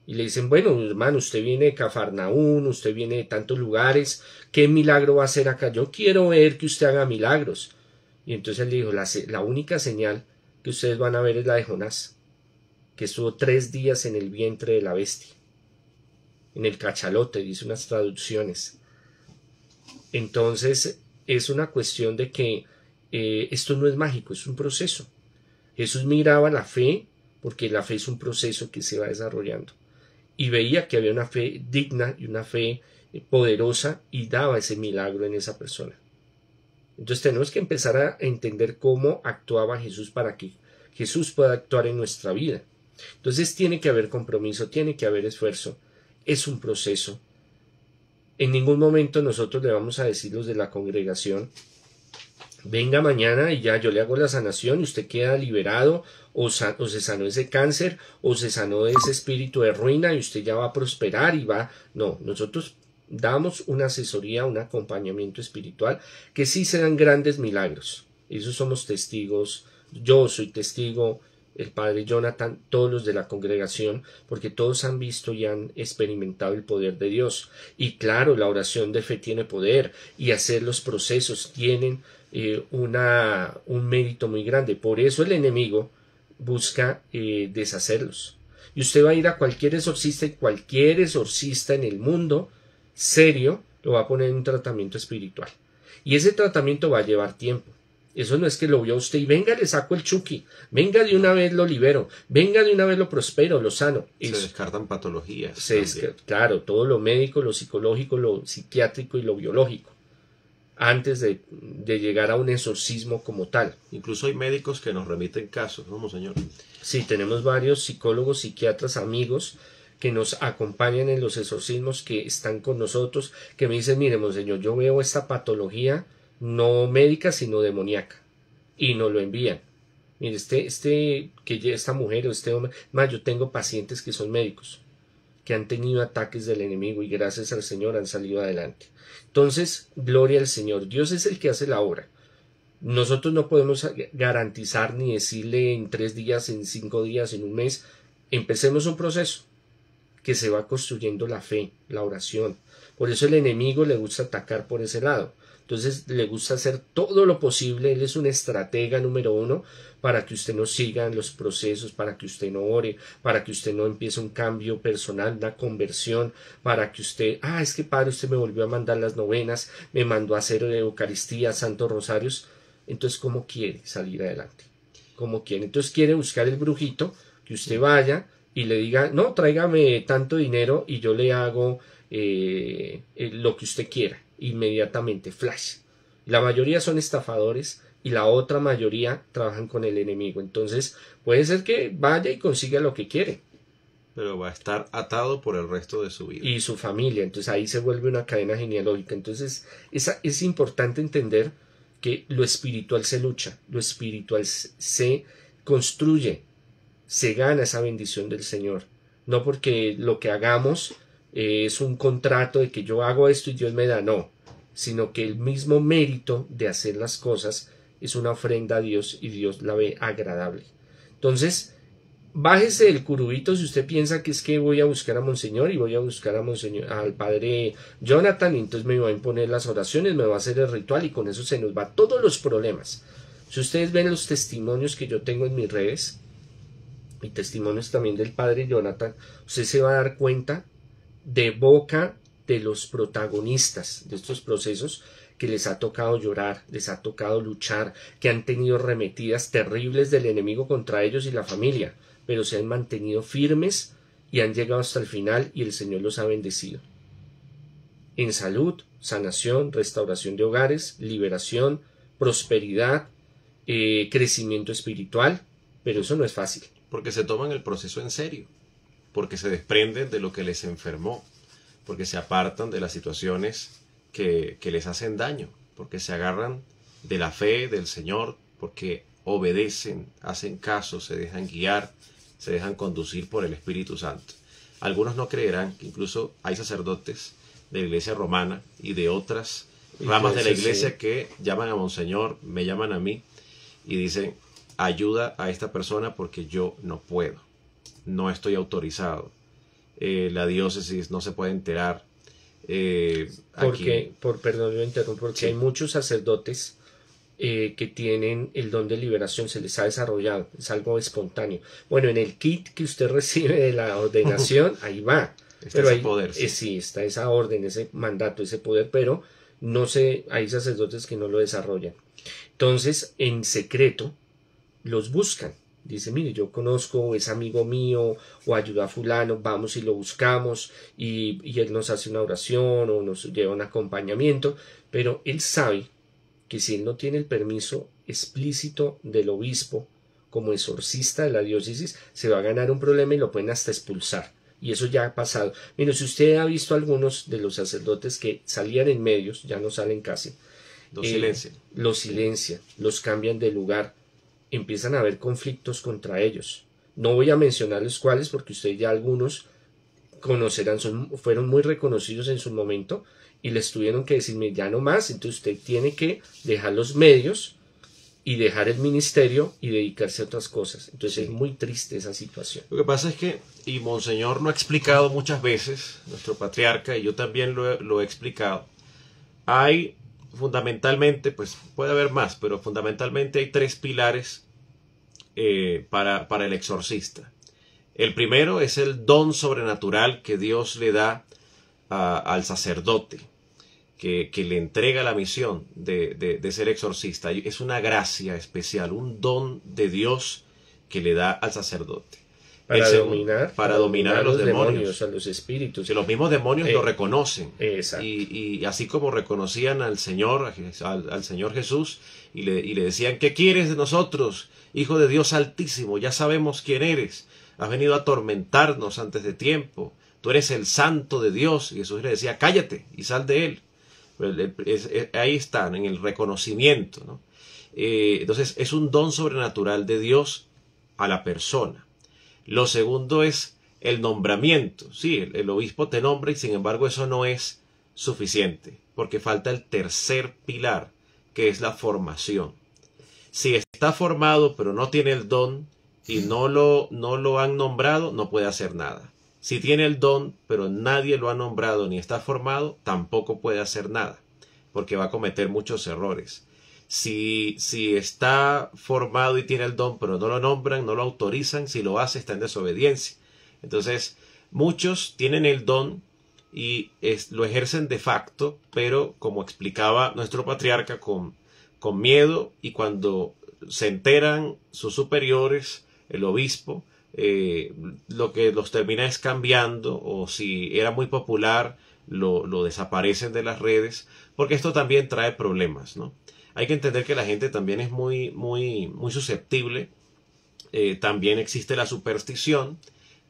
Y le dicen, bueno, hermano, usted viene de Cafarnaún, usted viene de tantos lugares, ¿qué milagro va a hacer acá? Yo quiero ver que usted haga milagros. Y entonces él dijo, la, única señal que ustedes van a ver es la de Jonás, que estuvo tres días en el vientre de la bestia, en el cachalote, dice unas traducciones. Entonces es una cuestión de que eh, esto no es mágico, es un proceso. Jesús miraba la fe, porque la fe es un proceso que se va desarrollando, y veía que había una fe digna y una fe eh, poderosa y daba ese milagro en esa persona. Entonces tenemos que empezar a entender cómo actuaba Jesús para que Jesús pueda actuar en nuestra vida. Entonces tiene que haber compromiso, tiene que haber esfuerzo. Es un proceso. En ningún momento nosotros le vamos a decir los de la congregación, venga mañana y ya yo le hago la sanación y usted queda liberado o, se sanó ese cáncer o se sanó ese espíritu de ruina y usted ya va a prosperar y va. No, nosotros damos una asesoría, un acompañamiento espiritual, que sí serán grandes milagros. Eso somos testigos, yo soy testigo, el padre Jonathan, todos los de la congregación, porque todos han visto y han experimentado el poder de Dios. Y claro, la oración de fe tiene poder y hacer los procesos tienen eh, una, un mérito muy grande. Por eso el enemigo busca eh, deshacerlos. Y usted va a ir a cualquier exorcista y cualquier exorcista en el mundo serio, lo va a poner en un tratamiento espiritual. Y ese tratamiento va a llevar tiempo. Eso no es que lo vio usted y venga, le saco el chuki, venga de una vez lo libero, venga de una vez lo prospero, lo sano. Se descartan patologías. claro, todo lo médico, lo psicológico, lo psiquiátrico y lo biológico, antes de, de, llegar a un exorcismo como tal. Incluso hay médicos que nos remiten casos, ¿no, señor? Sí, tenemos varios psicólogos, psiquiatras, amigos que nos acompañan en los exorcismos, que están con nosotros, que me dicen, mire, monseñor, yo veo esta patología no médica, sino demoníaca, y nos lo envían. Mire, este, este, que esta mujer o este hombre, más yo tengo pacientes que son médicos, que han tenido ataques del enemigo y gracias al Señor han salido adelante. Entonces, gloria al Señor. Dios es el que hace la obra. Nosotros no podemos garantizar ni decirle en tres días, en cinco días, en un mes, empecemos un proceso que se va construyendo la fe, la oración. Por eso el enemigo le gusta atacar por ese lado. Entonces le gusta hacer todo lo posible, él es un estratega número uno para que usted no siga en los procesos, para que usted no ore, para que usted no empiece un cambio personal, una conversión, para que usted, ah, es que padre, usted me volvió a mandar las novenas, me mandó a hacer Eucaristía, Santos Rosarios. Entonces, ¿cómo quiere salir adelante? ¿Cómo quiere? Entonces quiere buscar el brujito, que usted vaya, y le diga, no, tráigame tanto dinero y yo le hago eh, eh, lo que usted quiera, inmediatamente, flash. La mayoría son estafadores y la otra mayoría trabajan con el enemigo. Entonces puede ser que vaya y consiga lo que quiere. Pero va a estar atado por el resto de su vida. Y su familia. Entonces ahí se vuelve una cadena genealógica. Entonces es importante entender que lo espiritual se lucha, lo espiritual se construye, se gana esa bendición del Señor. No porque lo que hagamos eh, es un contrato de que yo hago esto y Dios me da, no, sino que el mismo mérito de hacer las cosas es una ofrenda a Dios y Dios la ve agradable. Entonces, bájese del curubito si usted piensa que es que voy a buscar a Monseñor y voy a buscar a Monseñor, al Padre Jonathan, y entonces me va a imponer las oraciones, me va a hacer el ritual y con eso se nos va todos los problemas. Si ustedes ven los testimonios que yo tengo en mis redes, y testimonios también del padre Jonathan, usted se va a dar cuenta de boca de los protagonistas de estos procesos que les ha tocado llorar, les ha tocado luchar, que han tenido remetidas terribles del enemigo contra ellos y la familia, pero se han mantenido firmes y han llegado hasta el final y el Señor los ha bendecido. En salud, sanación, restauración de hogares, liberación, prosperidad, eh, crecimiento espiritual, pero eso no es fácil porque se toman el proceso en serio, porque se desprenden de lo que les enfermó, porque se apartan de las situaciones que, que les hacen daño, porque se agarran de la fe del Señor, porque obedecen, hacen caso, se dejan guiar, se dejan conducir por el Espíritu Santo. Algunos no creerán que incluso hay sacerdotes de la iglesia romana y de otras ramas de la iglesia que llaman a Monseñor, me llaman a mí y dicen, ayuda a esta persona porque yo no puedo, no estoy autorizado, eh, la diócesis no se puede enterar. Eh, porque, por perdón, yo interrumpo, porque hay muchos sacerdotes eh, que tienen el don de liberación, se les ha desarrollado, es algo espontáneo. Bueno, en el kit que usted recibe de la ordenación, ahí va. Está pero hay, poder. Sí. está esa orden, ese mandato, ese poder, pero no se hay sacerdotes que no lo desarrollan. Entonces, en secreto, los buscan. Dice, mire, yo conozco, es amigo mío, o ayuda a fulano, vamos y lo buscamos, y, él nos hace una oración o nos lleva un acompañamiento, pero él sabe que si él no tiene el permiso explícito del obispo como exorcista de la diócesis, se va a ganar un problema y lo pueden hasta expulsar. Y eso ya ha pasado. Mire, si usted ha visto algunos de los sacerdotes que salían en medios, ya no salen casi. Los eh, Los silencian, los cambian de lugar, empiezan a haber conflictos contra ellos. No voy a mencionar los cuales porque ustedes ya algunos conocerán, fueron muy reconocidos en su momento y les tuvieron que decirme ya no más, entonces usted tiene que dejar los medios y dejar el ministerio y dedicarse a otras cosas. Entonces es muy triste esa situación. Lo que pasa es que, y Monseñor no ha explicado muchas veces, nuestro patriarca, y yo también lo he explicado, hay fundamentalmente, pues puede haber más, pero fundamentalmente hay tres pilares eh, para, para el exorcista. El primero es el don sobrenatural que Dios le da al sacerdote, que, le entrega la misión de, ser exorcista. Es una gracia especial, un don de Dios que le da al sacerdote. Para dominar, a los, demonios, a los espíritus. Que los mismos demonios lo eh, reconocen. y, así como reconocían al Señor, al, Señor Jesús, y le, y le decían, ¿qué quieres de nosotros? Hijo de Dios Altísimo, ya sabemos quién eres. Has venido a atormentarnos antes de tiempo. Tú eres el santo de Dios. Y Jesús le decía, cállate y sal de él. Ahí están, en el reconocimiento. Eh, entonces, es un don sobrenatural de Dios a la persona. Lo segundo es el nombramiento. Sí, el obispo te nombra y sin embargo eso no es suficiente, porque falta el tercer pilar, que es la formación si está formado pero no tiene el don y no lo, no lo han nombrado, no puede hacer nada. Si tiene el don pero nadie lo ha nombrado ni está formado, tampoco puede hacer nada, porque va a cometer muchos errores. Si, si está formado y tiene el don pero no lo nombran, no lo autorizan, si lo hace está en desobediencia. Entonces, muchos tienen el don y lo ejercen de facto, pero como explicaba nuestro patriarca con con miedo y cuando se enteran sus superiores, el obispo, eh, lo que los termina es cambiando o si era muy popular lo, desaparecen de las redes porque esto también trae problemas no hay que entender que la gente también es muy muy muy susceptible eh, también existe la superstición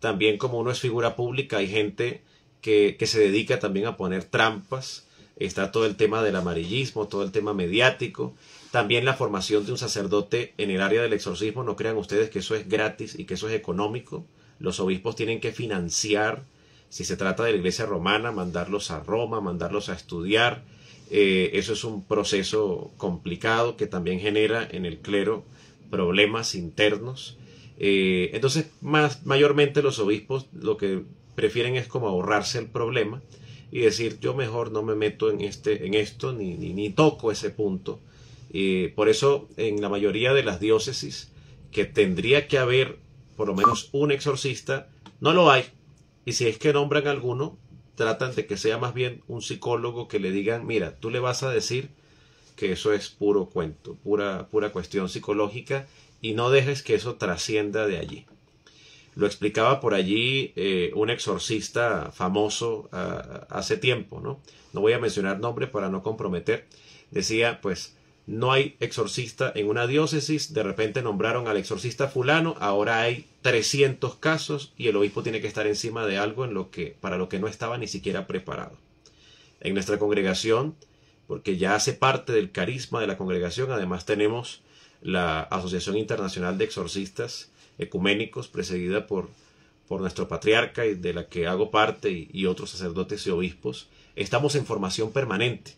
también como uno es figura pública hay gente que, que se dedica también a poner trampas está todo el tema del amarillismo, todo el tema mediático, también la formación de un sacerdote en el área del exorcismo, no crean ustedes que eso es gratis y que eso es económico, los obispos tienen que financiar, si se trata de la iglesia romana, mandarlos a Roma, mandarlos a estudiar, eh, eso es un proceso complicado que también genera en el clero problemas internos. Eh, entonces, más, mayormente los obispos lo que prefieren es como ahorrarse el problema y decir yo mejor no me meto en, este, en esto ni, ni, toco ese punto. y por eso en la mayoría de las diócesis que tendría que haber por lo menos un exorcista, no lo hay. Y si es que nombran alguno, tratan de que sea más bien un psicólogo que le digan, mira, tú le vas a decir que eso es puro cuento, pura, pura cuestión psicológica, y no dejes que eso trascienda de allí. Lo explicaba por allí eh, un exorcista famoso ah, hace tiempo, ¿no? No voy a mencionar nombres para no comprometer. Decía, pues, no hay exorcista en una diócesis, de repente nombraron al exorcista fulano, ahora hay 300 casos y el obispo tiene que estar encima de algo en lo que, para lo que no estaba ni siquiera preparado. En nuestra congregación, porque ya hace parte del carisma de la congregación, además tenemos la Asociación Internacional de Exorcistas, ecuménicos, precedida por, nuestro patriarca y de la que hago parte y, otros sacerdotes y obispos, estamos en formación permanente,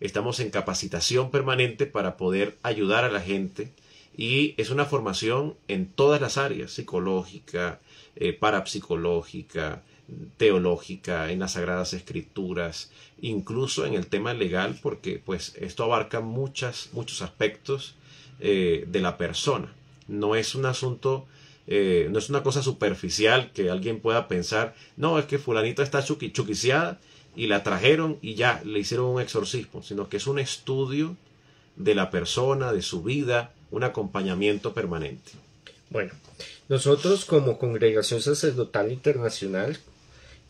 estamos en capacitación permanente para poder ayudar a la gente y es una formación en todas las áreas, psicológica, eh, parapsicológica, teológica, en las sagradas escrituras, incluso en el tema legal, porque pues esto abarca muchas, muchos aspectos eh, de la persona. No es un asunto, eh, no es una cosa superficial que alguien pueda pensar, no, es que fulanita está chuqui, chuquiciada y la trajeron y ya le hicieron un exorcismo, sino que es un estudio de la persona, de su vida, un acompañamiento permanente. Bueno, nosotros como Congregación Sacerdotal Internacional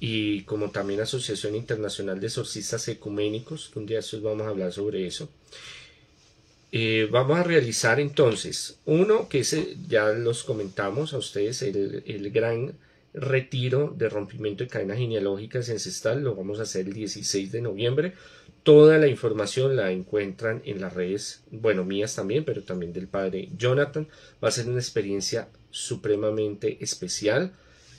y como también Asociación Internacional de Exorcistas Ecuménicos, un día vamos a hablar sobre eso, eh, vamos a realizar entonces uno que eh, ya los comentamos a ustedes, el, gran retiro de rompimiento de cadenas genealógicas ancestral, lo vamos a hacer el 16 de noviembre. Toda la información la encuentran en las redes, bueno, mías también, pero también del padre Jonathan. Va a ser una experiencia supremamente especial.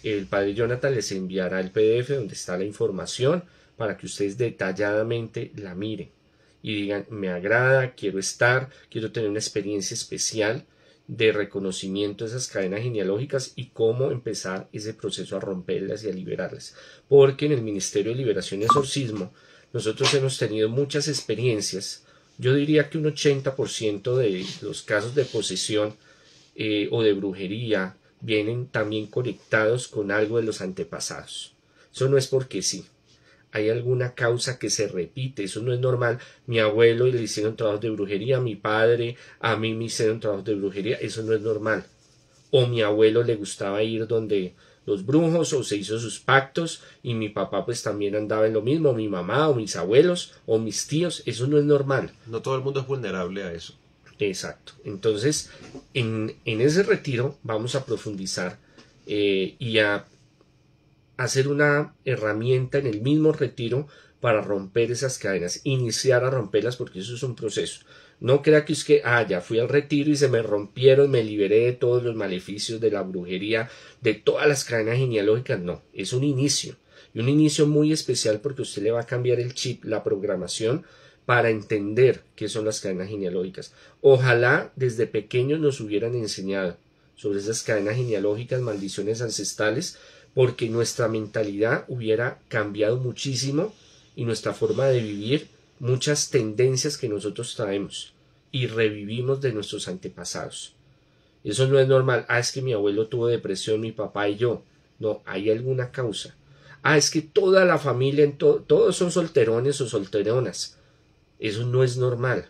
El padre Jonathan les enviará el PDF donde está la información para que ustedes detalladamente la miren y digan, me agrada, quiero estar, quiero tener una experiencia especial de reconocimiento de esas cadenas genealógicas y cómo empezar ese proceso a romperlas y a liberarlas. Porque en el Ministerio de Liberación y Exorcismo nosotros hemos tenido muchas experiencias. Yo diría que un 80% de los casos de posesión eh, o de brujería vienen también conectados con algo de los antepasados. Eso no es porque sí hay alguna causa que se repite, eso no es normal. Mi abuelo le hicieron trabajos de brujería, mi padre, a mí me hicieron trabajos de brujería, eso no es normal. O mi abuelo le gustaba ir donde los brujos o se hizo sus pactos y mi papá pues también andaba en lo mismo, o mi mamá o mis abuelos o mis tíos, eso no es normal. No todo el mundo es vulnerable a eso. Exacto. Entonces, en, ese retiro vamos a profundizar eh, y a hacer una herramienta en el mismo retiro para romper esas cadenas, iniciar a romperlas porque eso es un proceso. No crea que es que, ah, ya fui al retiro y se me rompieron, me liberé de todos los maleficios de la brujería, de todas las cadenas genealógicas, no, es un inicio. Y un inicio muy especial porque usted le va a cambiar el chip, la programación, para entender qué son las cadenas genealógicas. Ojalá desde pequeños nos hubieran enseñado sobre esas cadenas genealógicas, maldiciones ancestrales, porque nuestra mentalidad hubiera cambiado muchísimo y nuestra forma de vivir muchas tendencias que nosotros traemos y revivimos de nuestros antepasados. Eso no es normal. Ah, es que mi abuelo tuvo depresión, mi papá y yo. No, hay alguna causa. Ah, es que toda la familia, todos son solterones o solteronas. Eso no es normal.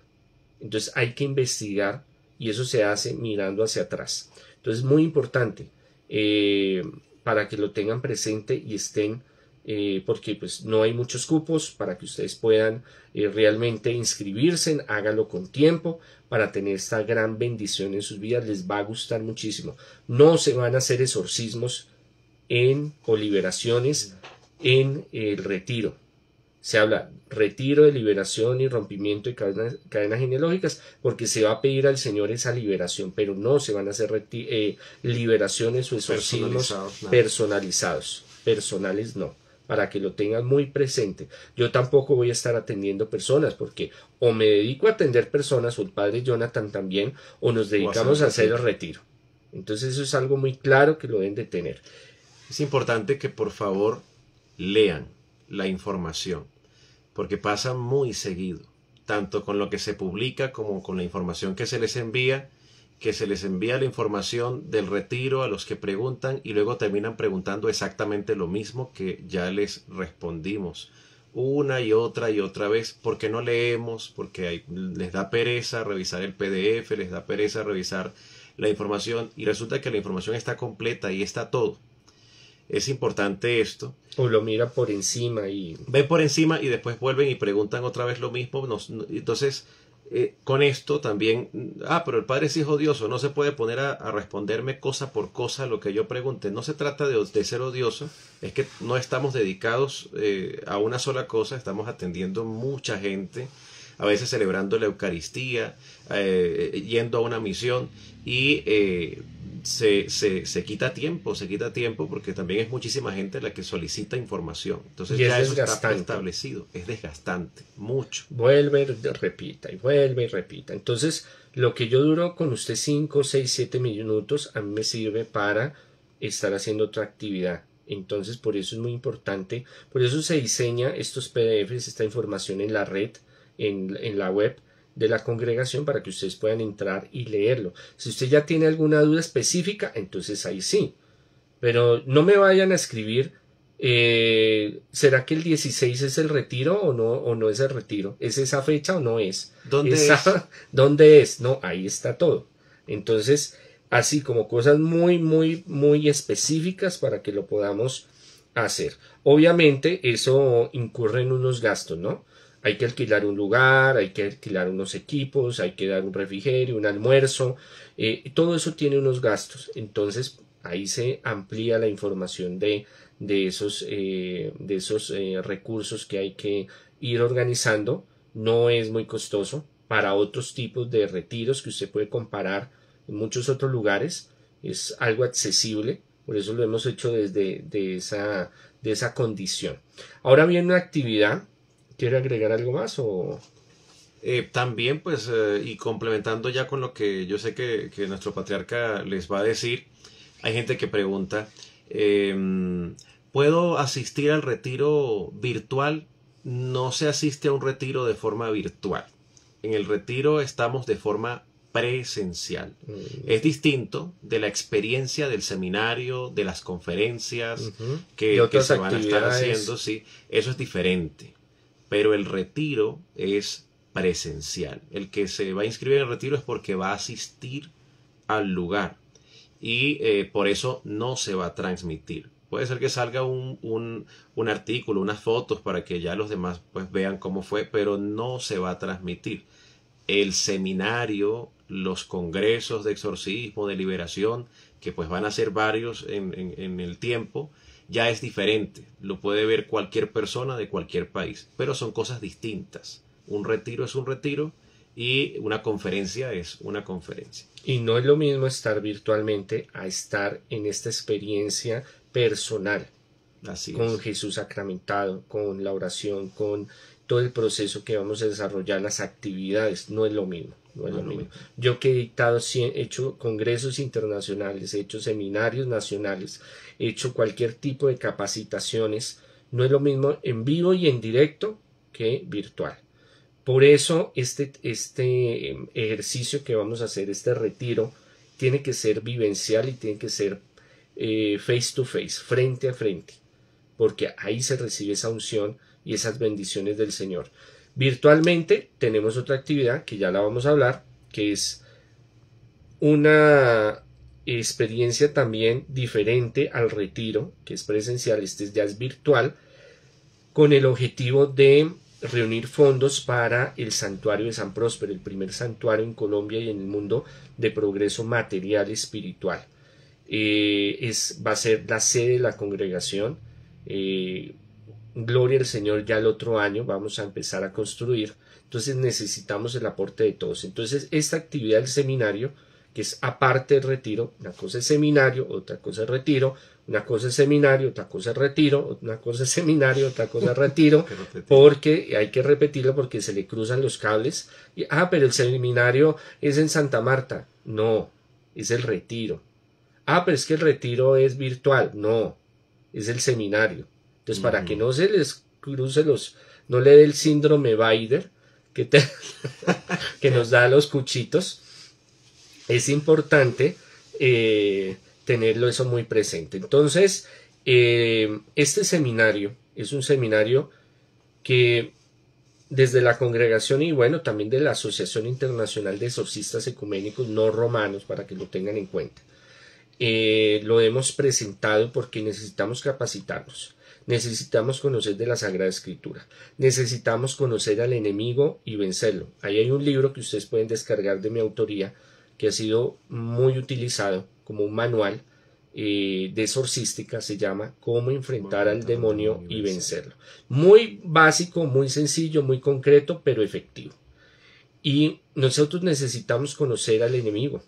Entonces hay que investigar y eso se hace mirando hacia atrás. Entonces, muy importante. Eh, para que lo tengan presente y estén, eh, porque pues no hay muchos cupos para que ustedes puedan eh, realmente inscribirse, hágalo con tiempo para tener esta gran bendición en sus vidas, les va a gustar muchísimo. No se van a hacer exorcismos en o liberaciones en el retiro se habla retiro de liberación y rompimiento de cadenas, genealógicas, porque se va a pedir al Señor esa liberación, pero no se van a hacer eh, liberaciones o exorcismos personalizados, personalizados, personales no, para que lo tengan muy presente. Yo tampoco voy a estar atendiendo personas, porque o me dedico a atender personas, o el padre Jonathan también, o nos dedicamos a hacer el retiro. Entonces eso es algo muy claro que lo deben de tener. Es importante que por favor lean la información porque pasa muy seguido, tanto con lo que se publica como con la información que se les envía, que se les envía la información del retiro a los que preguntan y luego terminan preguntando exactamente lo mismo que ya les respondimos una y otra y otra vez porque no leemos, porque les da pereza revisar el PDF, les da pereza revisar la información y resulta que la información está completa y está todo. Es importante esto. O lo mira por encima y... Ve por encima y después vuelven y preguntan otra vez lo mismo. entonces, eh, con esto también, ah, pero el padre es hijo odioso, no se puede poner a, responderme cosa por cosa lo que yo pregunte. No se trata de, de ser odioso, es que no estamos dedicados eh, a una sola cosa, estamos atendiendo mucha gente, a veces celebrando la Eucaristía, eh, yendo a una misión y se, se, se, quita tiempo, se quita tiempo porque también es muchísima gente la que solicita información. Entonces ya es eso está establecido, es desgastante, mucho. Vuelve, repita y vuelve y repita. Entonces, lo que yo duro con usted 5, 6, 7 minutos, a mí me sirve para estar haciendo otra actividad. Entonces, por eso es muy importante, por eso se diseña estos PDFs, esta información en la red, en la web, de la congregación para que ustedes puedan entrar y leerlo. Si usted ya tiene alguna duda específica, entonces ahí sí. Pero no me vayan a escribir, eh, ¿será que el 16 es el retiro o no, o no es el retiro? ¿Es esa fecha o no es? ¿Dónde es? ¿Dónde es? No, ahí está todo. Entonces, así como cosas muy, muy, muy específicas para que lo podamos hacer. Obviamente, eso incurre en unos gastos, ¿no? hay que alquilar un lugar, hay que alquilar unos equipos, hay que dar un refrigerio, un almuerzo, eh, todo eso tiene unos gastos. Entonces ahí se amplía la información de, esos, de esos eh, eh, recursos que hay que ir organizando. No es muy costoso para otros tipos de retiros que usted puede comparar en muchos otros lugares. Es algo accesible, por eso lo hemos hecho desde esa, de esa condición. Ahora viene una actividad ¿Quiere agregar algo más o...? Eh, también, pues, eh, y complementando ya con lo que yo sé que, nuestro patriarca les va a decir, hay gente que pregunta, em, ¿puedo asistir al retiro virtual? No se asiste a un retiro de forma virtual. En el retiro estamos de forma presencial. Mm. Es distinto de la experiencia del seminario, de las conferencias que, que, se van a estar haciendo, sí, eso es diferente pero el retiro es presencial. El que se va a inscribir en el retiro es porque va a asistir al lugar y eh, por eso no se va a transmitir. Puede ser que salga un, artículo, unas fotos para que ya los demás pues vean cómo fue, pero no se va a transmitir. El seminario, los congresos de exorcismo, de liberación, que pues van a ser varios en, en el tiempo, ya es diferente, lo puede ver cualquier persona de cualquier país, pero son cosas distintas. Un retiro es un retiro y una conferencia es una conferencia. Y no es lo mismo estar virtualmente a estar en esta experiencia personal. Así con Jesús sacramentado, con la oración, con todo el proceso que vamos a desarrollar, las actividades, no es lo mismo. Yo que he dictado, he hecho congresos internacionales, he hecho seminarios nacionales, he hecho cualquier tipo de capacitaciones, no es lo mismo en vivo y en directo que virtual. Por eso este, este em, ejercicio que vamos a hacer, este retiro, tiene que ser vivencial y tiene que ser eh, face to face, frente a frente, porque ahí se recibe esa unción y esas bendiciones del Señor. Virtualmente tenemos otra actividad que ya la vamos a hablar, que es una experiencia también diferente al retiro, que es presencial, este ya es virtual, con el objetivo de reunir fondos para el santuario de San Próspero, el primer santuario en Colombia y en el mundo de progreso material espiritual. Eh, es, va a ser la sede de la congregación. Eh, gloria al Señor, ya el otro año vamos a empezar a construir. Entonces necesitamos el aporte de todos. Entonces esta actividad del seminario, que es aparte del retiro, una cosa es seminario, otra cosa es retiro, una cosa es seminario, otra cosa es retiro, una cosa es seminario, otra cosa es retiro, porque hay que repetirlo porque se le cruzan los cables. ah, pero el seminario es en Santa Marta. No, es el retiro. Ah, pero es que el retiro es virtual. No, es el seminario. Entonces, para que mm. no se les cruce los, no le dé el síndrome Bider que, nos da los cuchitos, es importante eh, tenerlo eso muy presente. Entonces, eh, este seminario es un seminario que desde la congregación y bueno, también de la Asociación Internacional de Exorcistas Ecuménicos No Romanos, para que lo tengan en cuenta. Eh, lo hemos presentado porque necesitamos capacitarnos. Necesitamos conocer de la Sagrada Escritura. Necesitamos conocer al enemigo y vencerlo. Ahí hay un libro que ustedes pueden descargar de mi autoría que ha sido muy utilizado como un manual eh, de exorcística, se llama Cómo enfrentar al demonio y vencerlo. Muy básico, muy sencillo, muy concreto, pero efectivo. Y nosotros necesitamos conocer al enemigo.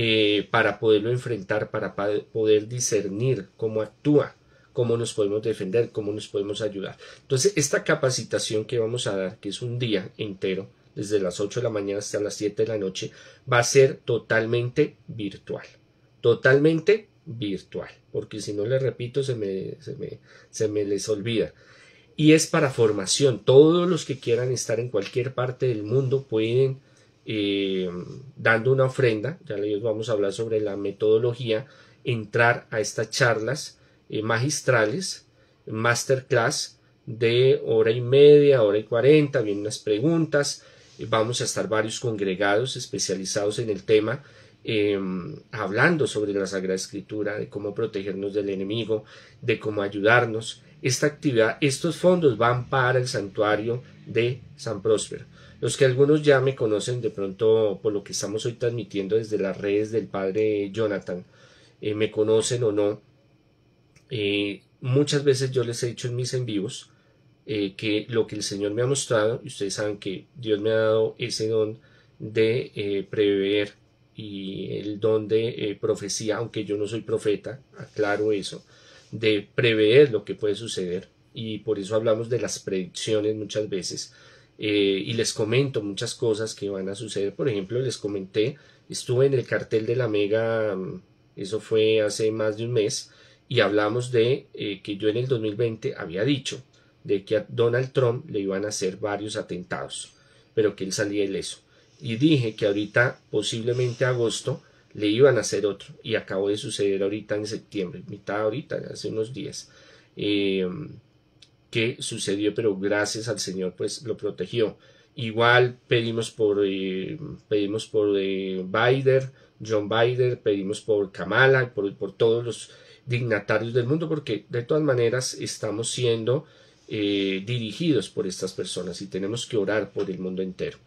Eh, para poderlo enfrentar, para poder discernir cómo actúa, cómo nos podemos defender, cómo nos podemos ayudar. Entonces, esta capacitación que vamos a dar, que es un día entero, desde las 8 de la mañana hasta las 7 de la noche, va a ser totalmente virtual. Totalmente virtual, porque si no le repito, se me, se me, les olvida y es para formación. Todos los que quieran estar en cualquier parte del mundo pueden eh, dando una ofrenda, ya les vamos a hablar sobre la metodología, entrar a estas charlas eh, magistrales, masterclass de hora y media, hora y cuarenta, vienen unas preguntas, eh, vamos a estar varios congregados especializados en el tema, em, hablando sobre la Sagrada Escritura, de cómo protegernos del enemigo, de cómo ayudarnos. Esta actividad, estos fondos van para el santuario de San Próspero. Los que algunos ya me conocen de pronto por lo que estamos hoy transmitiendo desde las redes del padre Jonathan, eh, me conocen o no, eh, muchas veces yo les he dicho en mis en vivos eh, que lo que el Señor me ha mostrado, y ustedes saben que Dios me ha dado ese don de eh, prever y el don de profecía, aunque yo no soy profeta, aclaro eso, de prever lo que puede suceder, y por eso hablamos de las predicciones muchas veces, y les comento muchas cosas que van a suceder. Por ejemplo, les comenté, estuve en el cartel de la Mega, mm, eso fue hace más de un mes, y hablamos de eh, que yo en el 2020 había dicho de que a Donald Trump le iban a hacer varios atentados, pero que él salía ileso. Y dije que ahorita, posiblemente agosto, le iban a hacer otro. Y acabó de suceder ahorita en septiembre, mitad ahorita, hace unos días. qué em, que sucedió, pero gracias al Señor, pues lo protegió. Igual pedimos por, eh, pedimos por eh, Biden, John Biden, pedimos por Kamala, por todos los dignatarios del mundo, porque de todas maneras estamos siendo eh, dirigidos por estas personas y tenemos que orar por el mundo entero.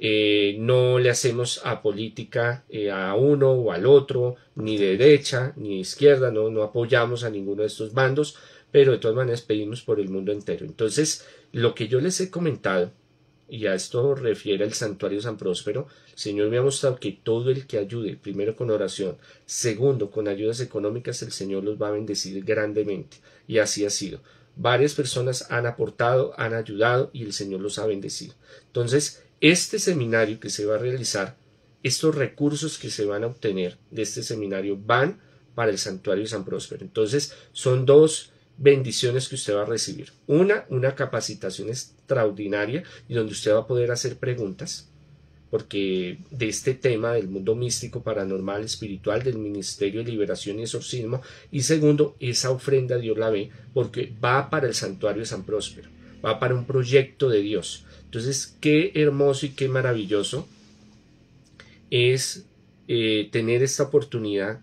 Eh, no le hacemos a política eh, a uno o al otro, ni derecha ni izquierda, no, no apoyamos a ninguno de estos bandos, pero de todas maneras pedimos por el mundo entero. Entonces, lo que yo les he comentado y a esto refiere el santuario San Próspero, el Señor me ha mostrado que todo el que ayude, primero con oración, segundo con ayudas económicas, el Señor los va a bendecir grandemente. Y así ha sido. Varias personas han aportado, han ayudado y el Señor los ha bendecido. Entonces, este seminario que se va a realizar, estos recursos que se van a obtener de este seminario van para el santuario San Próspero. Entonces, son dos bendiciones que usted va a recibir. Una, una capacitación extraordinaria y donde usted va a poder hacer preguntas porque de este tema del mundo místico, paranormal, espiritual, del Ministerio de Liberación y Exorcismo. Y segundo, esa ofrenda Dios la ve porque va para el santuario de San Próspero, va para un proyecto de Dios. Entonces, qué hermoso y qué maravilloso es eh, tener esta oportunidad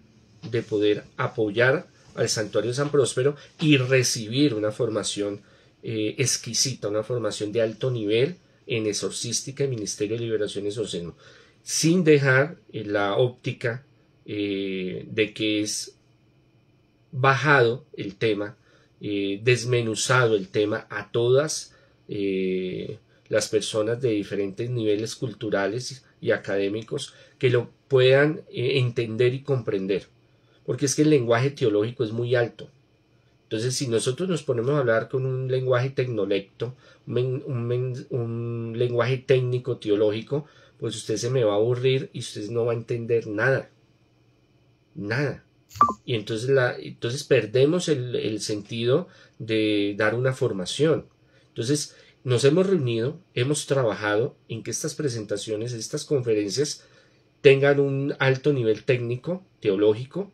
de poder apoyar al santuario San Próspero y recibir una formación eh, exquisita, una formación de alto nivel en exorcística y Ministerio de Liberación Exorcismo, sin dejar eh, la óptica eh, de que es bajado el tema, desmenuzado el tema a todas las personas de diferentes niveles culturales y académicos que lo puedan entender y comprender, porque es que el lenguaje teológico es muy alto entonces, si nosotros nos ponemos a hablar con un lenguaje tecnolecto, un, lenguaje técnico, teológico, pues usted se me va a aburrir y usted no va a entender nada. Nada. Y entonces, la, entonces perdemos el, el sentido de dar una formación. Entonces, nos hemos reunido, hemos trabajado en que estas presentaciones, estas conferencias tengan un alto nivel técnico, teológico,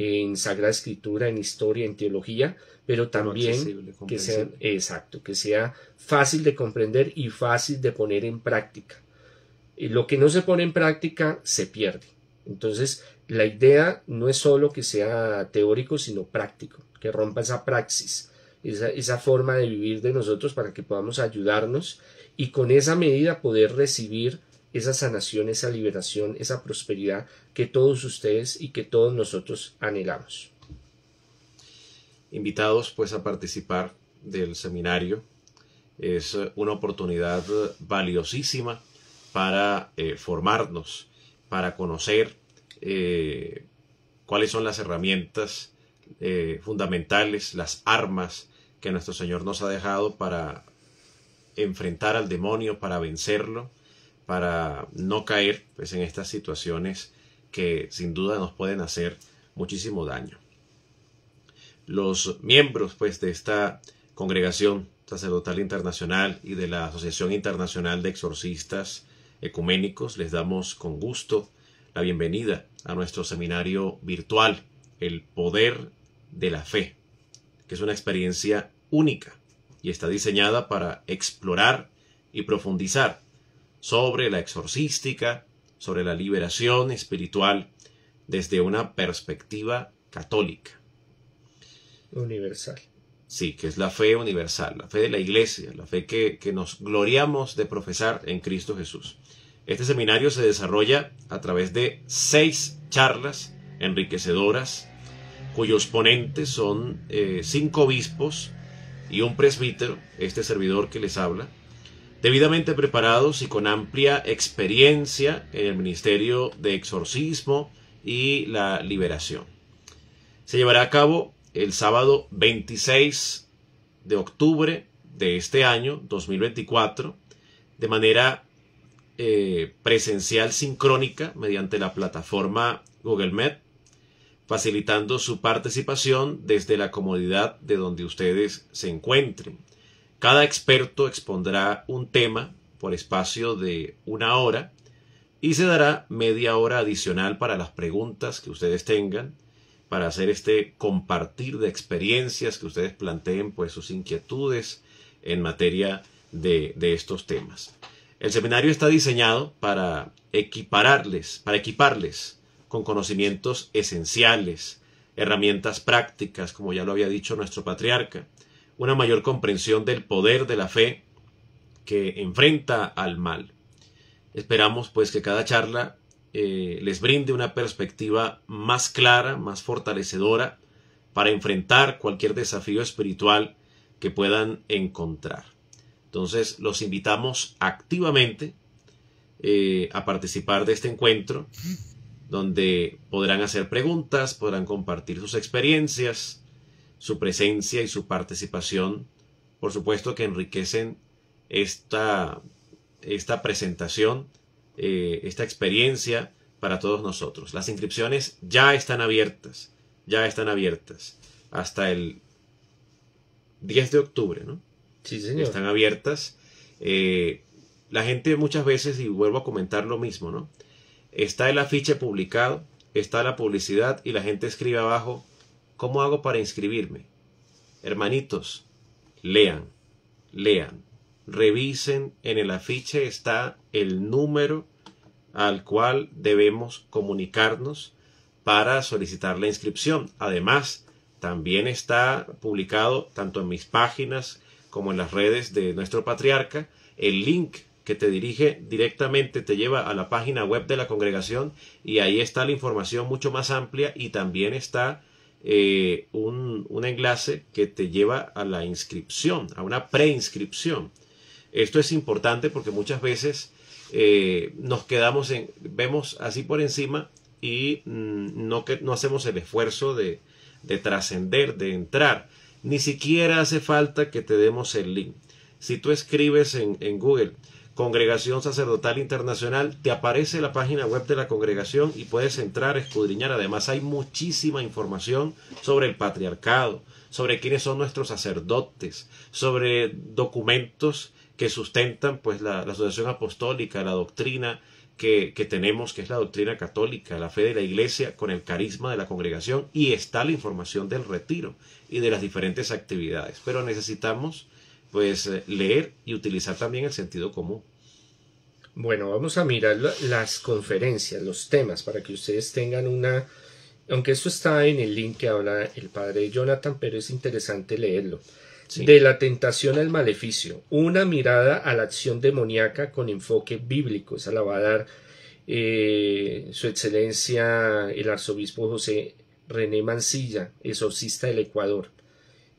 en Sagrada Escritura, en historia, en teología, pero también que sea, exacto, que sea fácil de comprender y fácil de poner en práctica. Y lo que no se pone en práctica se pierde. Entonces, la idea no es solo que sea teórico, sino práctico, que rompa esa praxis, esa, esa forma de vivir de nosotros para que podamos ayudarnos y con esa medida poder recibir esa sanación, esa liberación, esa prosperidad que todos ustedes y que todos nosotros anhelamos. Invitados pues a participar del seminario. Es eh, una oportunidad valiosísima para eh, formarnos, para conocer eh, cuáles son las herramientas fundamentales, las armas que nuestro Señor nos ha dejado para enfrentar al demonio, para vencerlo, para no caer pues, en estas situaciones que sin duda nos pueden hacer muchísimo daño. Los miembros pues, de esta congregación sacerdotal internacional y de la Asociación Internacional de Exorcistas Ecuménicos les damos con gusto la bienvenida a nuestro seminario virtual, El Poder de la Fe, que es una experiencia única y está diseñada para explorar y profundizar sobre la exorcística, sobre la liberación espiritual desde una perspectiva católica. Universal. Sí, que es la fe universal, la fe de la iglesia, la fe que, nos gloriamos de profesar en Cristo Jesús. Este seminario se desarrolla a través de seis charlas enriquecedoras, cuyos ponentes son eh, cinco obispos y un presbítero, este servidor que les habla, debidamente preparados y con amplia experiencia en el Ministerio de Exorcismo y la Liberación. Se llevará a cabo el sábado 26 de octubre de este año 2024 de manera eh, presencial sincrónica mediante la plataforma Google Meet, facilitando su participación desde la comodidad de donde ustedes se encuentren cada experto expondrá un tema por espacio de una hora y se dará media hora adicional para las preguntas que ustedes tengan, para hacer este compartir de experiencias que ustedes planteen, pues sus inquietudes en materia de, de estos temas. El seminario está diseñado para equipararles, para equiparles con conocimientos esenciales, herramientas prácticas, como ya lo había dicho nuestro patriarca, una mayor comprensión del poder de la fe que enfrenta al mal. Esperamos pues que cada charla eh, les brinde una perspectiva más clara, más fortalecedora para enfrentar cualquier desafío espiritual que puedan encontrar. Entonces los invitamos activamente eh, a participar de este encuentro donde podrán hacer preguntas, podrán compartir sus experiencias, su presencia y su participación, por supuesto que enriquecen esta, esta presentación, eh, esta experiencia para todos nosotros. Las inscripciones ya están abiertas, ya están abiertas hasta el 10 de octubre, ¿no? Sí, señor. Están abiertas. Eh, la gente muchas veces, y vuelvo a comentar lo mismo, ¿no? Está el afiche publicado, está la publicidad y la gente escribe abajo ¿Cómo hago para inscribirme? Hermanitos, lean, lean, revisen, en el afiche está el número al cual debemos comunicarnos para solicitar la inscripción. Además, también está publicado tanto en mis páginas como en las redes de nuestro patriarca el link que te dirige directamente, te lleva a la página web de la congregación y ahí está la información mucho más amplia y también está eh, un, enlace que te lleva a la inscripción, a una preinscripción. Esto es importante porque muchas veces eh, nos quedamos en, vemos así por encima y mm, no, hacemos el esfuerzo de, trascender, de entrar. Ni siquiera hace falta que te demos el link. Si tú escribes en Google, Congregación Sacerdotal Internacional, te aparece la página web de la congregación y puedes entrar, escudriñar. Además hay muchísima información sobre el patriarcado, sobre quiénes son nuestros sacerdotes, sobre documentos que sustentan pues la, asociación apostólica, la doctrina que, tenemos, que es la doctrina católica, la fe de la iglesia con el carisma de la congregación y está la información del retiro y de las diferentes actividades. Pero necesitamos pues eh, leer y utilizar también el sentido común. Bueno, vamos a mirar las conferencias, los temas, para que ustedes tengan una... Aunque esto está en el link que habla el padre Jonathan, pero es interesante leerlo. De la tentación al maleficio, una mirada a la acción demoníaca con enfoque bíblico. Esa la va a dar eh, su excelencia el arzobispo José René Mancilla, exorcista del Ecuador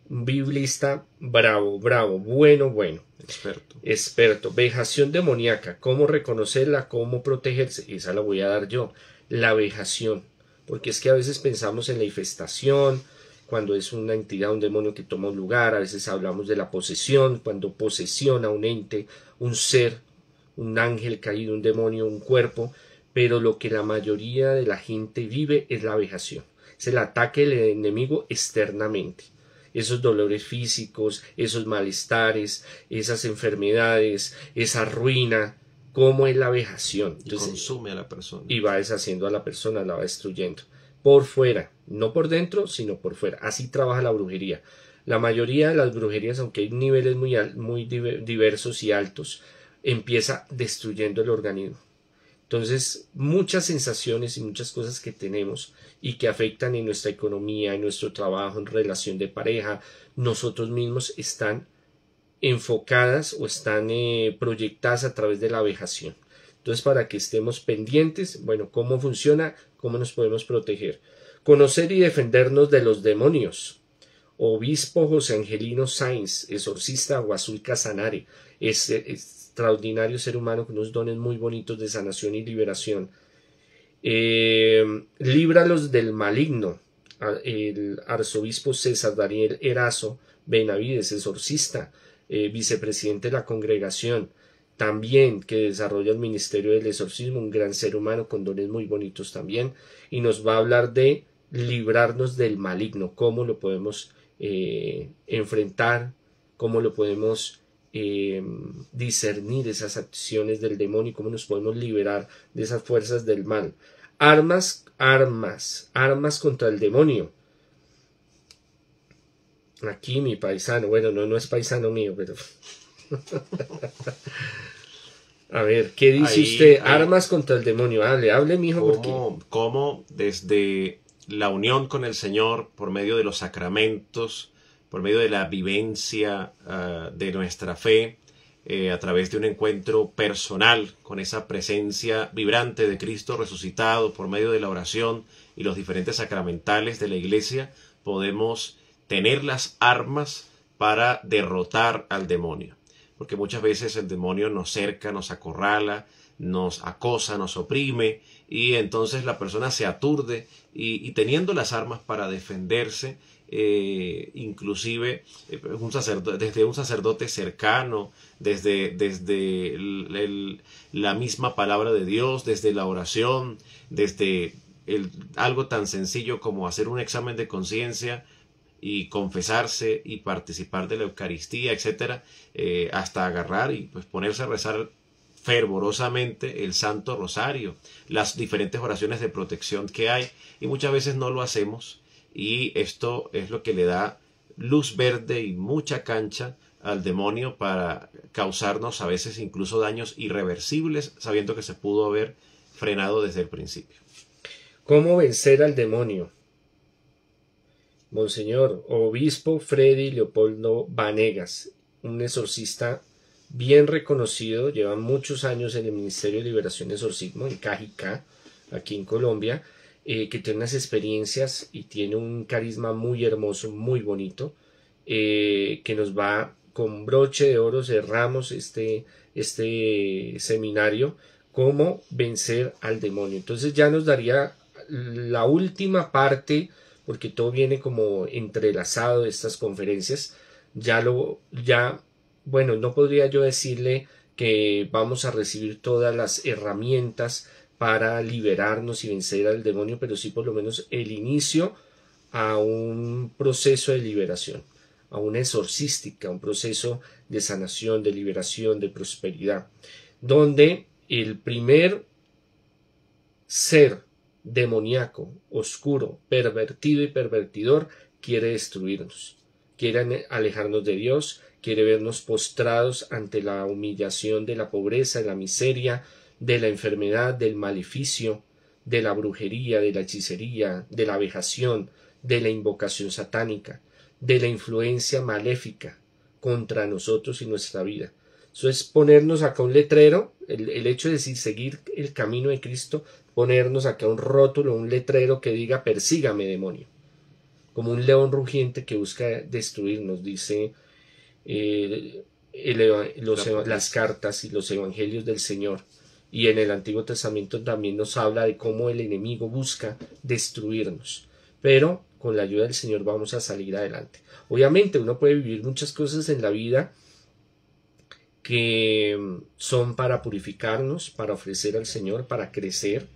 biblista bravo, bravo, bueno, bueno. Experto. Experto. Vejación demoníaca. ¿Cómo reconocerla? ¿Cómo protegerse? Esa la voy a dar yo. La vejación. Porque es que a veces pensamos en la infestación, cuando es una entidad, un demonio que toma un lugar. A veces hablamos de la posesión, cuando posesiona un ente, un ser, un ángel caído, un demonio, un cuerpo. Pero lo que la mayoría de la gente vive es la vejación. Es el ataque del enemigo externamente esos dolores físicos, esos malestares, esas enfermedades, esa ruina, cómo es la vejación. Entonces, y consume a la persona. Y va deshaciendo a la persona, la va destruyendo. Por fuera, no por dentro, sino por fuera. Así trabaja la brujería. La mayoría de las brujerías, aunque hay niveles muy diversos y altos, empieza destruyendo el organismo. Entonces, muchas sensaciones y muchas cosas que tenemos y que afectan en nuestra economía, en nuestro trabajo, en relación de pareja, nosotros mismos están enfocadas o están eh, proyectadas a través de la vejación. Entonces, para que estemos pendientes, bueno, cómo funciona, cómo nos podemos proteger. Conocer y defendernos de los demonios. Obispo José Angelino Sainz, exorcista Guazul Casanare, es, eh, extraordinario ser humano con unos dones muy bonitos de sanación y liberación. Eh, líbralos del maligno. Ah, el arzobispo César Daniel Erazo Benavides, exorcista, eh, vicepresidente de la congregación, también que desarrolla el Ministerio del Exorcismo, un gran ser humano con dones muy bonitos también, y nos va a hablar de librarnos del maligno, cómo lo podemos eh, enfrentar, cómo lo podemos eh, discernir esas acciones del demonio y cómo nos podemos liberar de esas fuerzas del mal. Armas, armas, armas contra el demonio. Aquí mi paisano, bueno, no, no es paisano mío, pero... A ver, ¿qué dice usted? Armas contra el demonio. Hable, hable, mi hijo porque... ¿Cómo desde la unión con el Señor por medio de los sacramentos por medio de la vivencia ah, de nuestra fe, eh, a través de un encuentro personal con esa presencia vibrante de Cristo resucitado, por medio de la oración y los diferentes sacramentales de la iglesia, podemos tener las armas para derrotar al demonio. Porque muchas veces el demonio nos cerca, nos acorrala, nos acosa, nos oprime, y entonces la persona se aturde y teniendo las armas para defenderse, eh, inclusive eh, un desde un sacerdote cercano, desde, desde la misma palabra de Dios, desde la oración, desde algo tan sencillo como hacer un examen de conciencia y confesarse y participar de la Eucaristía, etcétera, eh, hasta agarrar y pues ponerse a rezar fervorosamente el Santo Rosario, las diferentes oraciones de protección que hay y muchas veces no lo hacemos y esto es lo que le da luz verde y mucha cancha al demonio para causarnos a veces incluso daños irreversibles sabiendo que se pudo haber frenado desde el principio. ¿Cómo vencer al demonio? Monseñor Obispo Freddy Leopoldo Vanegas, un exorcista bien reconocido, lleva muchos años en el Ministerio de Liberación y Exorcismo, en Cajica, aquí en Colombia, eh, que tiene unas experiencias y tiene un carisma muy hermoso, muy bonito, eh, que nos va con broche de oro, cerramos este, este seminario, cómo vencer al demonio. Entonces ya nos daría la última parte, porque todo viene como entrelazado de estas conferencias, ya lo, ya, bueno, no podría yo decirle que vamos a recibir todas las herramientas, para liberarnos y vencer al demonio, pero sí por lo menos el inicio a un proceso de liberación, a una exorcística, un proceso de sanación, de liberación, de prosperidad, donde el primer ser demoníaco, oscuro, pervertido y pervertidor quiere destruirnos, quiere alejarnos de Dios, quiere vernos postrados ante la humillación de la pobreza, de la miseria, de la enfermedad, del maleficio, de la brujería, de la hechicería, de la vejación, de la invocación satánica, de la influencia maléfica contra nosotros y nuestra vida. Eso es ponernos acá un letrero, el, hecho de decir, seguir el camino de Cristo, ponernos acá un rótulo, un letrero que diga persígame demonio, como un león rugiente que busca destruirnos, dice eh, las cartas y los evangelios del Señor. Y en el Antiguo Testamento también nos habla de cómo el enemigo busca destruirnos. Pero con la ayuda del Señor vamos a salir adelante. Obviamente uno puede vivir muchas cosas en la vida que son para purificarnos, para ofrecer al Señor, para crecer,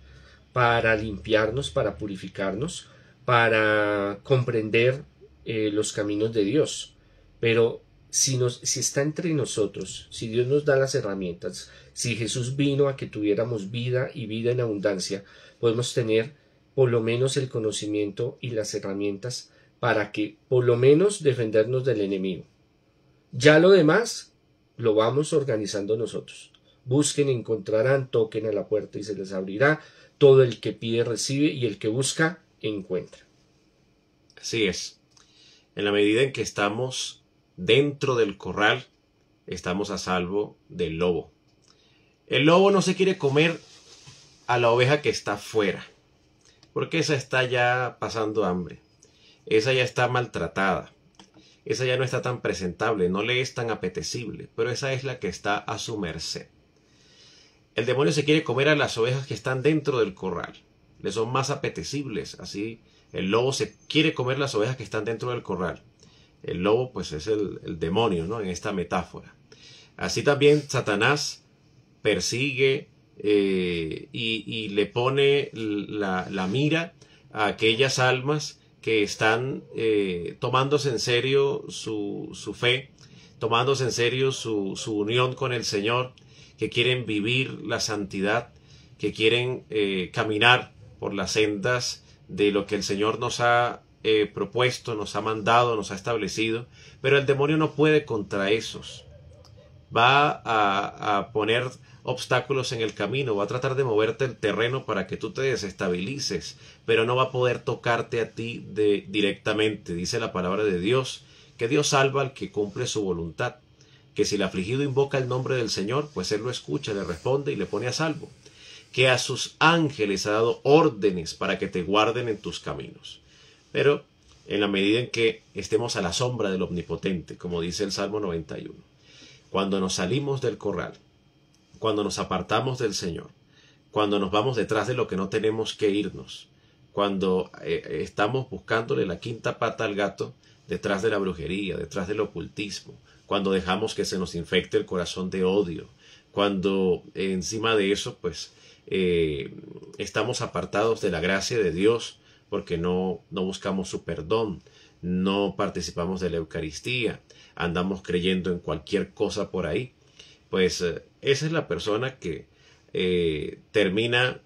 para limpiarnos, para purificarnos, para comprender eh, los caminos de Dios. Pero si, si está entre nosotros, si Dios nos da las herramientas, si Jesús vino a que tuviéramos vida y vida en abundancia, podemos tener por lo menos el conocimiento y las herramientas para que por lo menos defendernos del enemigo. Ya lo demás lo vamos organizando nosotros. Busquen, encontrarán, toquen a la puerta y se les abrirá. Todo el que pide recibe y el que busca encuentra. Así es. En la medida en que estamos dentro del corral, estamos a salvo del lobo. El lobo no se quiere comer a la oveja que está fuera, porque esa está ya pasando hambre, esa ya está maltratada, esa ya no está tan presentable, no le es tan apetecible, pero esa es la que está a su merced. El demonio se quiere comer a las ovejas que están dentro del corral, le son más apetecibles, así el lobo se quiere comer las ovejas que están dentro del corral. El lobo pues es el, demonio, ¿no? En esta metáfora. Así también Satanás persigue eh, y, le pone la, mira a aquellas almas que están eh, tomándose en serio su, fe, tomándose en serio su, unión con el Señor, que quieren vivir la santidad, que quieren eh, caminar por las sendas de lo que el Señor nos ha eh, propuesto, nos ha mandado, nos ha establecido, pero el demonio no puede contra esos. Va a, poner obstáculos en el camino, va a tratar de moverte el terreno para que tú te desestabilices, pero no va a poder tocarte a ti directamente, dice la palabra de Dios, que Dios salva al que cumple su voluntad, que si el afligido invoca el nombre del Señor, pues él lo escucha, le responde y le pone a salvo, que a sus ángeles ha dado órdenes para que te guarden en tus caminos pero en la medida en que estemos a la sombra del Omnipotente, como dice el Salmo 91. Cuando nos salimos del corral, cuando nos apartamos del Señor, cuando nos vamos detrás de lo que no tenemos que irnos, cuando eh, estamos buscándole la quinta pata al gato, detrás de la brujería, detrás del ocultismo, cuando dejamos que se nos infecte el corazón de odio, cuando eh, encima de eso, pues, eh, estamos apartados de la gracia de Dios, porque no, buscamos su perdón, no participamos de la Eucaristía, andamos creyendo en cualquier cosa por ahí. Pues eh, esa es la persona que eh, termina,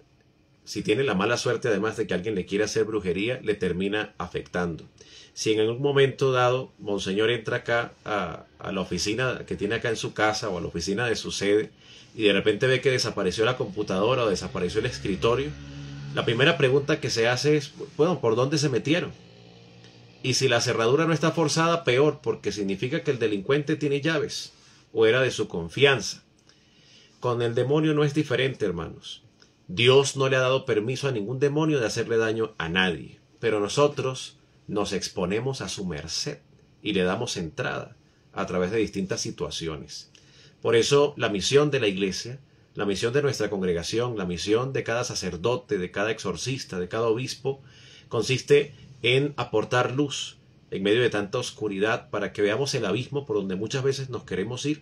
si tiene la mala suerte además de que alguien le quiera hacer brujería, le termina afectando. Si en algún momento dado, Monseñor entra acá a la oficina que tiene acá en su casa o a la oficina de su sede y de repente ve que desapareció la computadora o desapareció el escritorio, la primera pregunta que se hace es, bueno, ¿por dónde se metieron? Y si la cerradura no está forzada, peor, porque significa que el delincuente tiene llaves o era de su confianza. Con el demonio no es diferente, hermanos. Dios no le ha dado permiso a ningún demonio de hacerle daño a nadie, pero nosotros nos exponemos a su merced y le damos entrada a través de distintas situaciones. Por eso la misión de la Iglesia la misión de nuestra congregación, la misión de cada sacerdote, de cada exorcista, de cada obispo, consiste en aportar luz en medio de tanta oscuridad para que veamos el abismo por donde muchas veces nos queremos ir,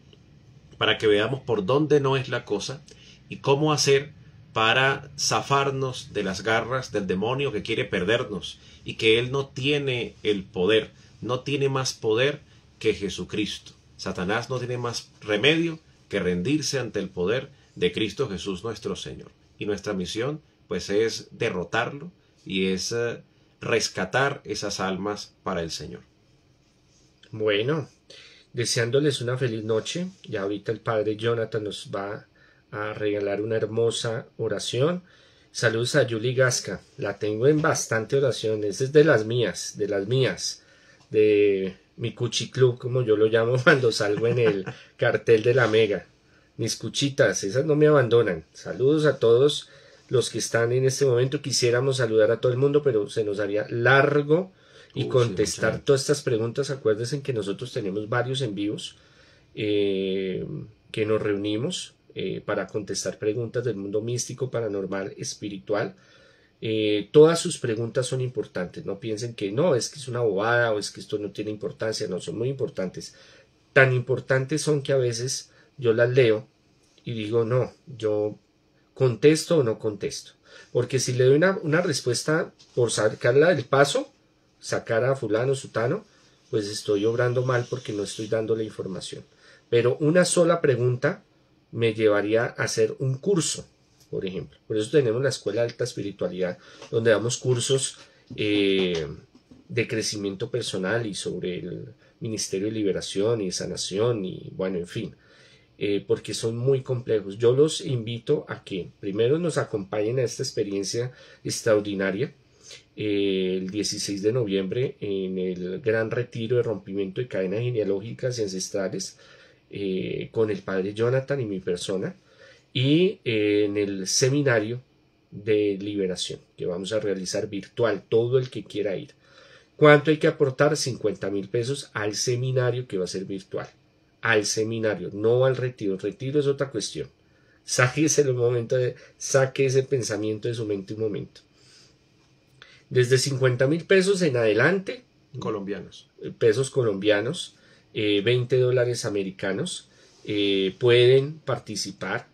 para que veamos por dónde no es la cosa y cómo hacer para zafarnos de las garras del demonio que quiere perdernos y que él no tiene el poder, no tiene más poder que Jesucristo. Satanás no tiene más remedio que rendirse ante el poder de Cristo Jesús nuestro Señor. Y nuestra misión pues es derrotarlo y es eh, rescatar esas almas para el Señor. Bueno, deseándoles una feliz noche. Ya ahorita el Padre Jonathan nos va a regalar una hermosa oración. Saludos a Yuli Gasca. La tengo en bastante oraciones. Es de las mías, de las mías. De mi cuchiclub, como yo lo llamo cuando salgo en el cartel de la mega mis cuchitas, esas no me abandonan. Saludos a todos los que están en este momento. Quisiéramos saludar a todo el mundo, pero se nos haría largo y contestar todas estas preguntas. Acuérdense que nosotros tenemos varios en vivos eh, que nos reunimos eh, para contestar preguntas del mundo místico, paranormal, espiritual. Eh, todas sus preguntas son importantes. No piensen que no, es que es una bobada o es que esto no tiene importancia. No, son muy importantes. Tan importantes son que a veces yo las leo y digo, no, yo contesto o no contesto. Porque si le doy una, respuesta por sacarla del paso, sacar a fulano, sutano, pues estoy obrando mal porque no estoy dando la información. Pero una sola pregunta me llevaría a hacer un curso, por ejemplo. Por eso tenemos la Escuela de Alta Espiritualidad, donde damos cursos eh, de crecimiento personal y sobre el Ministerio de Liberación y Sanación y bueno, en fin. Eh, porque son muy complejos. Yo los invito a que primero nos acompañen a esta experiencia extraordinaria eh, el 16 de noviembre en el gran retiro de rompimiento de cadenas genealógicas y ancestrales eh, con el padre Jonathan y mi persona y en el seminario de liberación que vamos a realizar virtual todo el que quiera ir. ¿Cuánto hay que aportar? 50 mil pesos al seminario que va a ser virtual al seminario, no al retiro. retiro es otra cuestión. Sáquese, el momento saque ese pensamiento de su mente un momento. Desde 50 mil pesos en adelante. Colombianos. Eh, pesos colombianos, 20 eh, dólares americanos. Eh, pueden participar.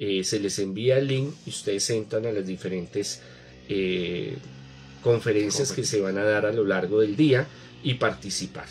se les envía el link y ustedes entran a las diferentes conferencias que se van a dar a lo largo del día y participar.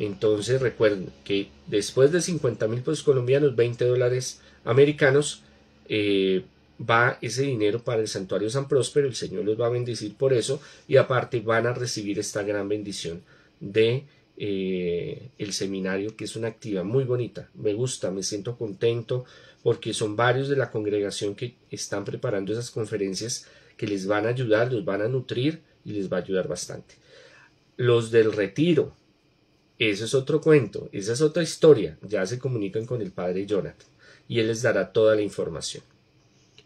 Entonces recuerden que después de 50 mil pesos colombianos, 20 dólares americanos, eh, va ese dinero para el santuario San Próspero, el Señor los va a bendecir por eso y aparte van a recibir esta gran bendición de eh, el seminario que es una actividad muy bonita, me gusta, me siento contento porque son varios de la congregación que están preparando esas conferencias que les van a ayudar, los van a nutrir y les va a ayudar bastante. Los del retiro, ese es otro cuento, esa es otra historia. Ya se comunican con el padre Jonathan y él les dará toda la información.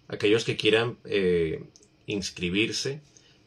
Aquellos que quieran eh, inscribirse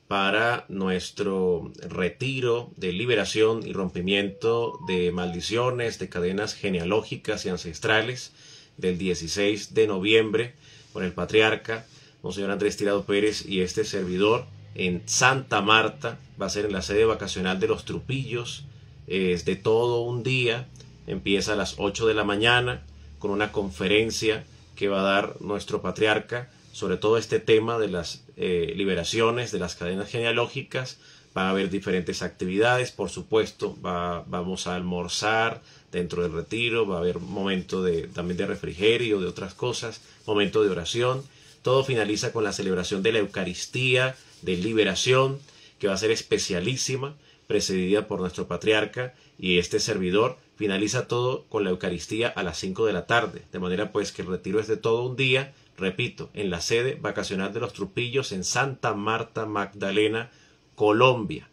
para nuestro retiro de liberación y rompimiento de maldiciones, de cadenas genealógicas y ancestrales del 16 de noviembre con el patriarca, Monseñor Andrés Tirado Pérez y este servidor en Santa Marta. Va a ser en la sede vacacional de los Trupillos es de todo un día, empieza a las 8 de la mañana con una conferencia que va a dar nuestro patriarca sobre todo este tema de las eh, liberaciones, de las cadenas genealógicas. Va a haber diferentes actividades, por supuesto, vamos a almorzar dentro del retiro, va a haber momento de, también de refrigerio, de otras cosas, momento de oración. Todo finaliza con la celebración de la Eucaristía, de liberación, que va a ser especialísima, precedida por nuestro patriarca y este servidor. Finaliza todo con la Eucaristía a las 5 de la tarde, de manera pues que el retiro es de todo un día, repito, en la sede vacacional de los Trupillos en Santa Marta Magdalena, Colombia.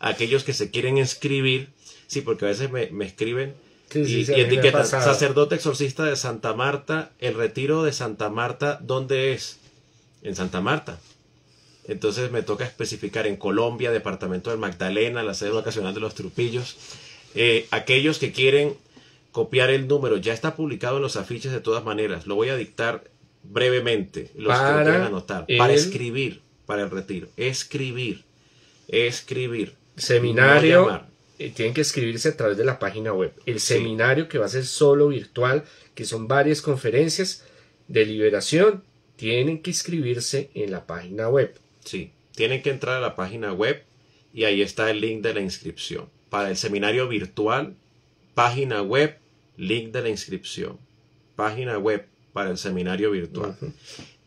Aquellos que se quieren inscribir, sí, porque a veces me, escriben y, sacerdote exorcista de Santa Marta, el retiro de Santa Marta, ¿dónde es? En Santa Marta. Entonces me toca especificar en Colombia, Departamento de Magdalena, la sede vacacional de los Trupillos. Eh, aquellos que quieren copiar el número, ya está publicado en los afiches de todas maneras. Lo voy a dictar brevemente. Los que lo anotar. Para escribir, para el retiro. Escribir. Escribir. Seminario. Eh, tienen que escribirse a través de la página web. El seminario que va a ser solo virtual, que son varias conferencias de liberación, tienen que inscribirse en la página web. Sí, tienen que entrar a la página web y ahí está el link de la inscripción. Para el seminario virtual, página web, link de la inscripción. Página web para el seminario virtual.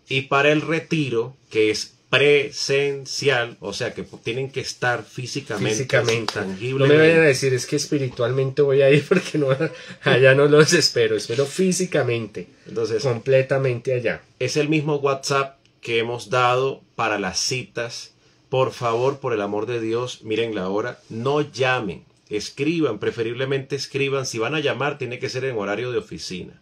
Y para el retiro, que es presencial, o sea que tienen que estar físicamente, físicamente. No me vayan a decir es que espiritualmente voy a ir porque allá no los espero, espero físicamente. Entonces, completamente allá. Es el mismo WhatsApp que hemos dado para las citas. Por favor, por el amor de Dios, miren la hora, no llamen, escriban, preferiblemente escriban. Si van a llamar, tiene que ser en horario de oficina.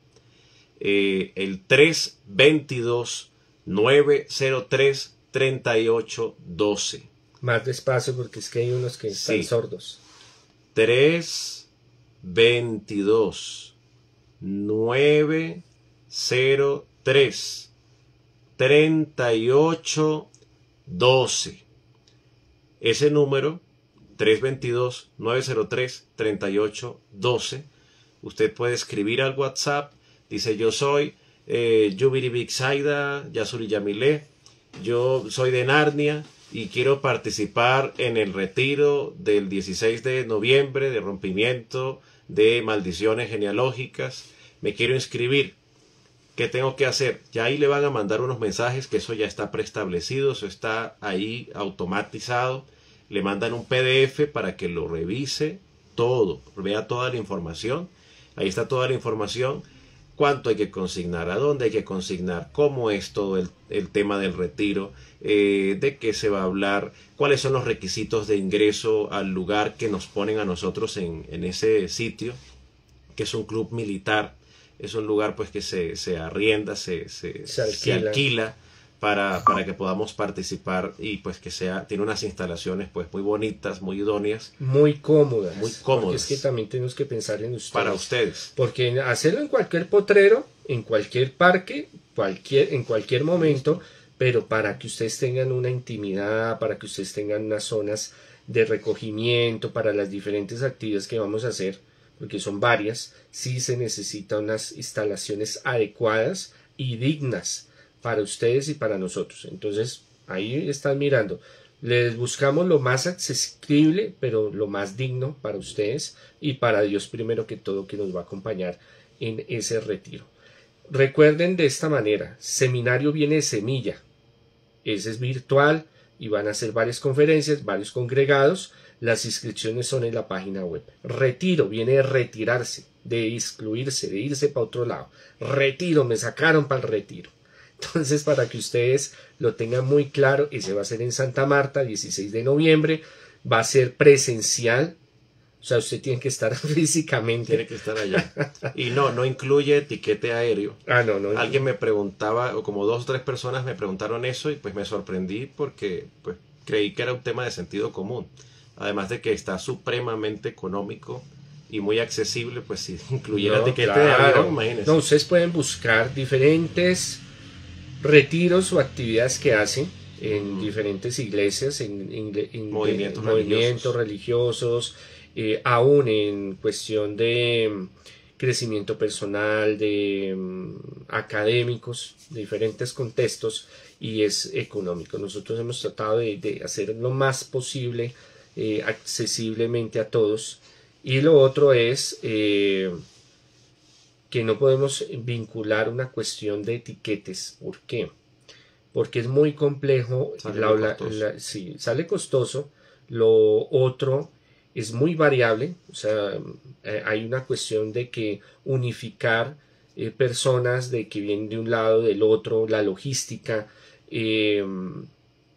Eh, el 322-903-3812. Más despacio porque es que hay unos que están sordos. 322 903 3812. Ese número 322-903-3812. Usted puede escribir al WhatsApp. Dice yo soy eh, Yubiri Saida, Yasuri Yamile. Yo soy de Narnia y quiero participar en el retiro del 16 de noviembre de rompimiento de maldiciones genealógicas. Me quiero inscribir. ¿Qué tengo que hacer? Ya ahí le van a mandar unos mensajes que eso ya está preestablecido, eso está ahí automatizado. Le mandan un PDF para que lo revise todo, vea toda la información. Ahí está toda la información. Cuánto hay que consignar, a dónde hay que consignar, cómo es todo el, tema del retiro, eh, de qué se va a hablar, cuáles son los requisitos de ingreso al lugar que nos ponen a nosotros en, en ese sitio, que es un club militar es un lugar pues que se, arrienda, se, se, alquila, para, para, que podamos participar y pues que sea, tiene unas instalaciones pues muy bonitas, muy idóneas. Muy cómodas. Muy cómodas. Porque es que también tenemos que pensar en ustedes. Para ustedes. Porque hacerlo en cualquier potrero, en cualquier parque, cualquier, en cualquier momento, pero para que ustedes tengan una intimidad, para que ustedes tengan unas zonas de recogimiento, para las diferentes actividades que vamos a hacer porque son varias, sí se necesitan unas instalaciones adecuadas y dignas para ustedes y para nosotros. Entonces, ahí están mirando. Les buscamos lo más accesible, pero lo más digno para ustedes y para Dios primero que todo que nos va a acompañar en ese retiro. Recuerden de esta manera, seminario viene de semilla. Ese es virtual y van a hacer varias conferencias, varios congregados las inscripciones son en la página web. Retiro viene de retirarse, de excluirse, de irse para otro lado. Retiro, me sacaron para el retiro. Entonces, para que ustedes lo tengan muy claro, y se va a hacer en Santa Marta, 16 de noviembre, va a ser presencial. O sea, usted tiene que estar físicamente. Tiene que estar allá. Y no, no incluye etiquete aéreo. Ah, no, no. Alguien me preguntaba, o como dos o tres personas me preguntaron eso, y pues me sorprendí porque pues, creí que era un tema de sentido común además de que está supremamente económico y muy accesible, pues si incluye la etiqueta de agua, No, ustedes pueden buscar diferentes retiros o actividades que hacen en diferentes iglesias, en, movimientos, religiosos, eh, aún en cuestión de mm, crecimiento personal, de mm, académicos, diferentes contextos y es económico. Nosotros hemos tratado de, de hacer lo más posible eh, accesiblemente a todos. Y lo otro es eh, que no podemos vincular una cuestión de etiquetes. ¿Por qué? Porque es muy complejo. Sale, la, costoso. sale costoso. Lo otro es muy variable. O sea, eh, hay una cuestión de que unificar personas de que vienen de un lado, del otro, la logística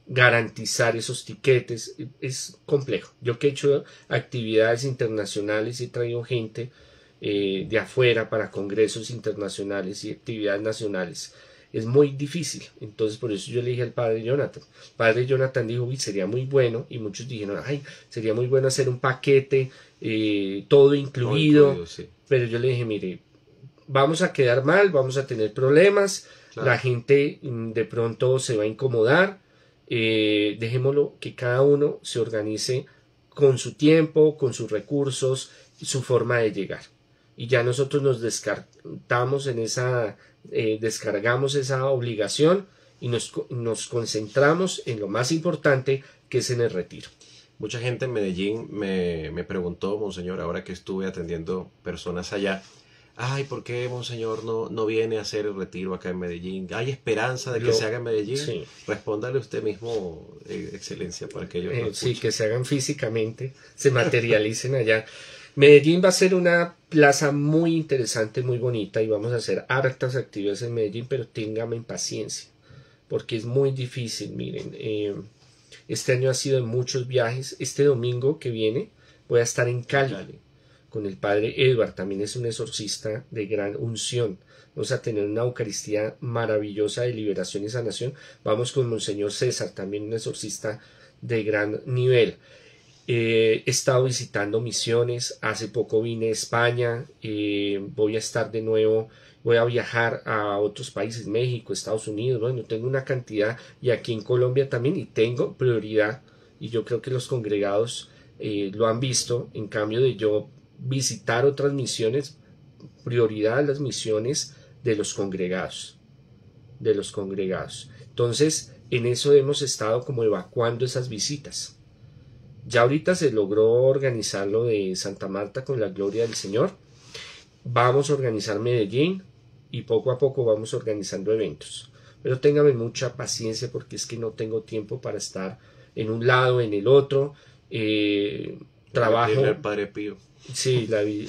garantizar esos tiquetes es complejo. Yo que he hecho actividades internacionales he traído gente eh, de afuera para congresos internacionales y actividades nacionales. Es muy difícil. Entonces por eso yo le dije al padre Jonathan. padre Jonathan dijo, sería muy bueno. Y muchos dijeron, ay, sería muy bueno hacer un paquete, eh, todo incluido. Pero yo le dije, mire, vamos a quedar mal, vamos a tener problemas. La gente mm, de pronto se va a incomodar eh, dejémoslo que cada uno se organice con su tiempo, con sus recursos, su forma de llegar. Y ya nosotros nos descartamos en esa, eh, descargamos esa obligación y nos, concentramos en lo más importante que es en el retiro. Mucha gente en Medellín me, me preguntó, monseñor, ahora que estuve atendiendo personas allá, ay, ¿por qué Monseñor no, no viene a hacer el retiro acá en Medellín? ¿Hay esperanza de que se haga en Medellín? Sí. Respóndale usted mismo, eh, Excelencia, para que eh, Sí, que se hagan físicamente, se materialicen allá. Medellín va a ser una plaza muy interesante, muy bonita, y vamos a hacer hartas actividades en Medellín, pero téngame paciencia, porque es muy difícil, miren. Eh, este año ha sido en muchos viajes. Este domingo que viene voy a estar en Cali con el padre Edward, también es un exorcista de gran unción. Vamos a tener una Eucaristía maravillosa de liberación y sanación. Vamos con Monseñor César, también un exorcista de gran nivel. Eh, he estado visitando misiones, hace poco vine a España, eh, voy a estar de nuevo, voy a viajar a otros países, México, Estados Unidos, bueno, tengo una cantidad y aquí en Colombia también y tengo prioridad y yo creo que los congregados eh, lo han visto, en cambio de yo visitar otras misiones, prioridad a las misiones de los congregados, de los congregados. Entonces, en eso hemos estado como evacuando esas visitas. Ya ahorita se logró organizar lo de Santa Marta con la gloria del Señor. Vamos a organizar Medellín y poco a poco vamos organizando eventos. Pero téngame mucha paciencia porque es que no tengo tiempo para estar en un lado, en el otro. Eh, trabajo. El padre Sí, la eh,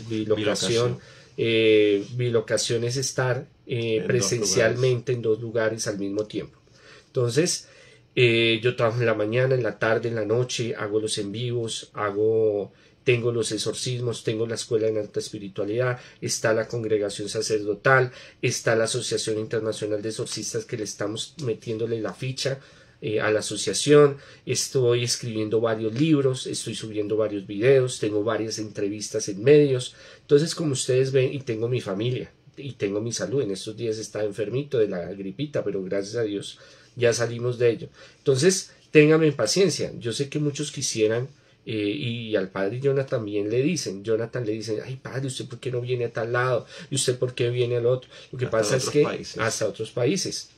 bilocación. es estar eh, presencialmente en dos lugares al mismo tiempo. Entonces, eh, yo trabajo en la mañana, en la tarde, en la noche, hago los en vivos, hago, tengo los exorcismos, tengo la escuela en alta espiritualidad, está la congregación sacerdotal, está la Asociación Internacional de Exorcistas que le estamos metiéndole la ficha eh, a la asociación, estoy escribiendo varios libros, estoy subiendo varios videos, tengo varias entrevistas en medios, entonces como ustedes ven y tengo mi familia y tengo mi salud, en estos días estaba enfermito de la gripita, pero gracias a Dios ya salimos de ello. Entonces, ténganme paciencia, yo sé que muchos quisieran eh, y al padre Jonathan también le dicen, Jonathan le dicen, ay padre, ¿usted por qué no viene a tal lado? ¿Y usted por qué viene al otro? Lo que pasa es que hasta otros países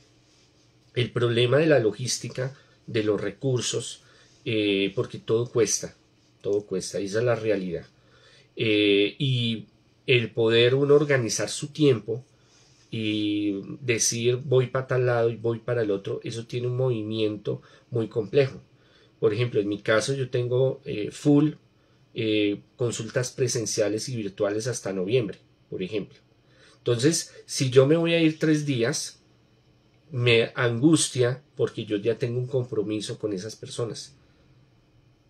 el problema de la logística, de los recursos, eh, porque todo cuesta, todo cuesta, esa es la realidad. Eh, y el poder uno organizar su tiempo y decir voy para tal lado y voy para el otro, eso tiene un movimiento muy complejo. Por ejemplo, en mi caso yo tengo eh, full consultas presenciales y virtuales hasta noviembre, por ejemplo. Entonces, si yo me voy a ir tres días, me angustia porque yo ya tengo un compromiso con esas personas.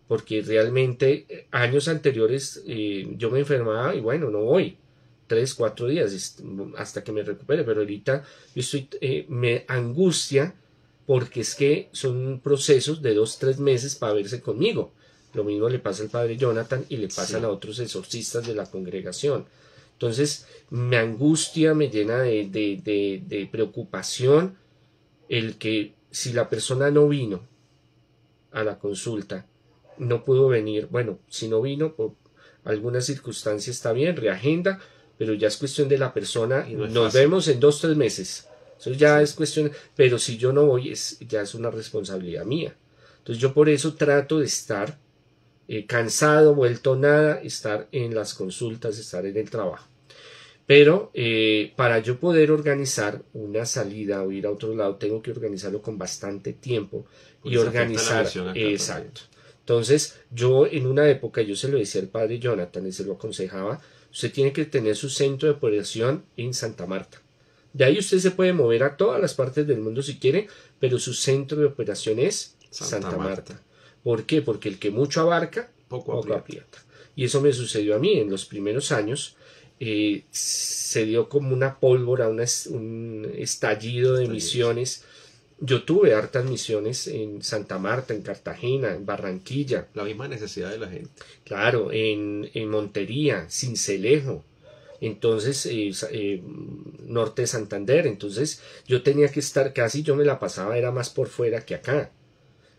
Porque realmente eh, años anteriores eh, yo me enfermaba y bueno, no voy. Tres, cuatro días mm, hasta que me recupere. Pero ahorita eh, me angustia porque es que son procesos de dos, tres meses para verse conmigo. Lo mismo le pasa al padre Jonathan y le pasan a otros exorcistas de la congregación. Entonces me angustia, me llena de, de, de preocupación el que si la persona no vino a la consulta, no pudo venir, bueno, si no vino por alguna circunstancia está bien, reagenda, pero ya es cuestión de la persona, nos vemos en dos, tres meses, eso ya es cuestión, pero si yo no voy, es, ya es una responsabilidad mía. Entonces yo por eso trato de estar eh, cansado, vuelto nada, estar en las consultas, estar en el trabajo. Pero eh, para yo poder organizar una salida o ir a otro lado, tengo que organizarlo con bastante tiempo y organizar. Exacto. Entonces, yo en una época, yo se lo decía al padre Jonathan y se lo aconsejaba, usted tiene que tener su centro de operación en Santa Marta. De ahí usted se puede mover a todas las partes del mundo si quiere, pero su centro de operación es Santa, Marta. ¿Por qué? Porque el que mucho abarca, poco, poco aprieta. Y eso me sucedió a mí en los primeros años. Eh, se dio como una pólvora, un estallido de misiones. Yo tuve hartas misiones en Santa Marta, en Cartagena, en Barranquilla. La misma necesidad de la gente. Claro, en, Montería, Cincelejo, entonces eh, eh, norte de Santander, entonces yo tenía que estar casi yo me la pasaba era más por fuera que acá,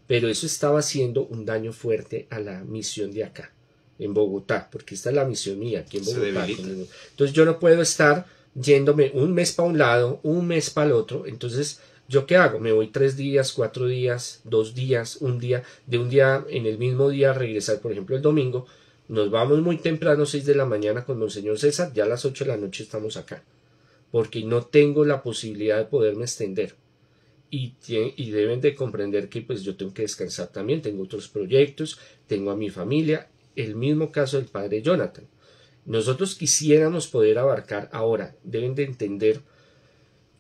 pero eso estaba haciendo un daño fuerte a la misión de acá en Bogotá, porque esta es la misión mía aquí en Bogotá. Entonces yo no puedo estar yéndome un mes para un lado, un mes para el otro. Entonces, ¿yo qué hago? Me voy tres días, cuatro días, dos días, un día, de un día en el mismo día regresar, por ejemplo, el domingo. Nos vamos muy temprano, seis de la mañana con Monseñor César, ya a las ocho de la noche estamos acá, porque no tengo la posibilidad de poderme extender. Y, y, deben de comprender que pues yo tengo que descansar también, tengo otros proyectos, tengo a mi familia el mismo caso del padre Jonathan. Nosotros quisiéramos poder abarcar ahora, deben de entender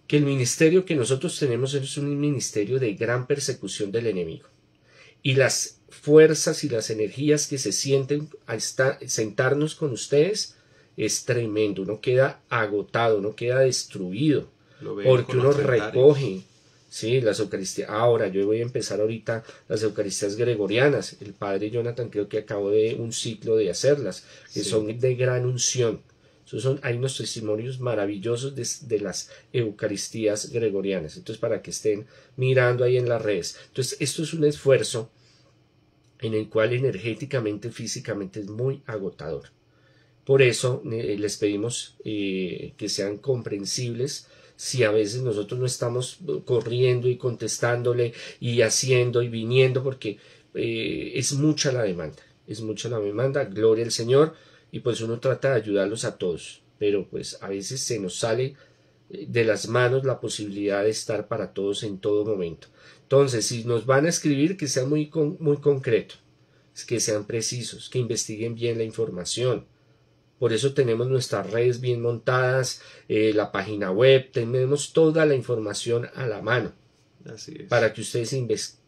que el ministerio que nosotros tenemos es un ministerio de gran persecución del enemigo. Y las fuerzas y las energías que se sienten a estar, sentarnos con ustedes es tremendo. Uno queda agotado, uno queda destruido, porque uno recoge Sí, las Eucaristías. Ahora, yo voy a empezar ahorita las Eucaristías gregorianas. El padre Jonathan creo que acabó de un ciclo de hacerlas, que son de gran unción. son, hay unos testimonios maravillosos de, las Eucaristías gregorianas. Entonces, para que estén mirando ahí en las redes. Entonces, esto es un esfuerzo en el cual energéticamente, físicamente es muy agotador. Por eso eh, les pedimos eh, que sean comprensibles si a veces nosotros no estamos eh, corriendo y contestándole y haciendo y viniendo porque eh, es mucha la demanda, es mucha la demanda, gloria al Señor y pues uno trata de ayudarlos a todos, pero pues a veces se nos sale eh, de las manos la posibilidad de estar para todos en todo momento. Entonces, si nos van a escribir, que sea muy, muy concreto, que sean precisos, que investiguen bien la información, por eso tenemos nuestras redes bien montadas, eh, la página web, tenemos toda la información a la mano. Así es. Para que ustedes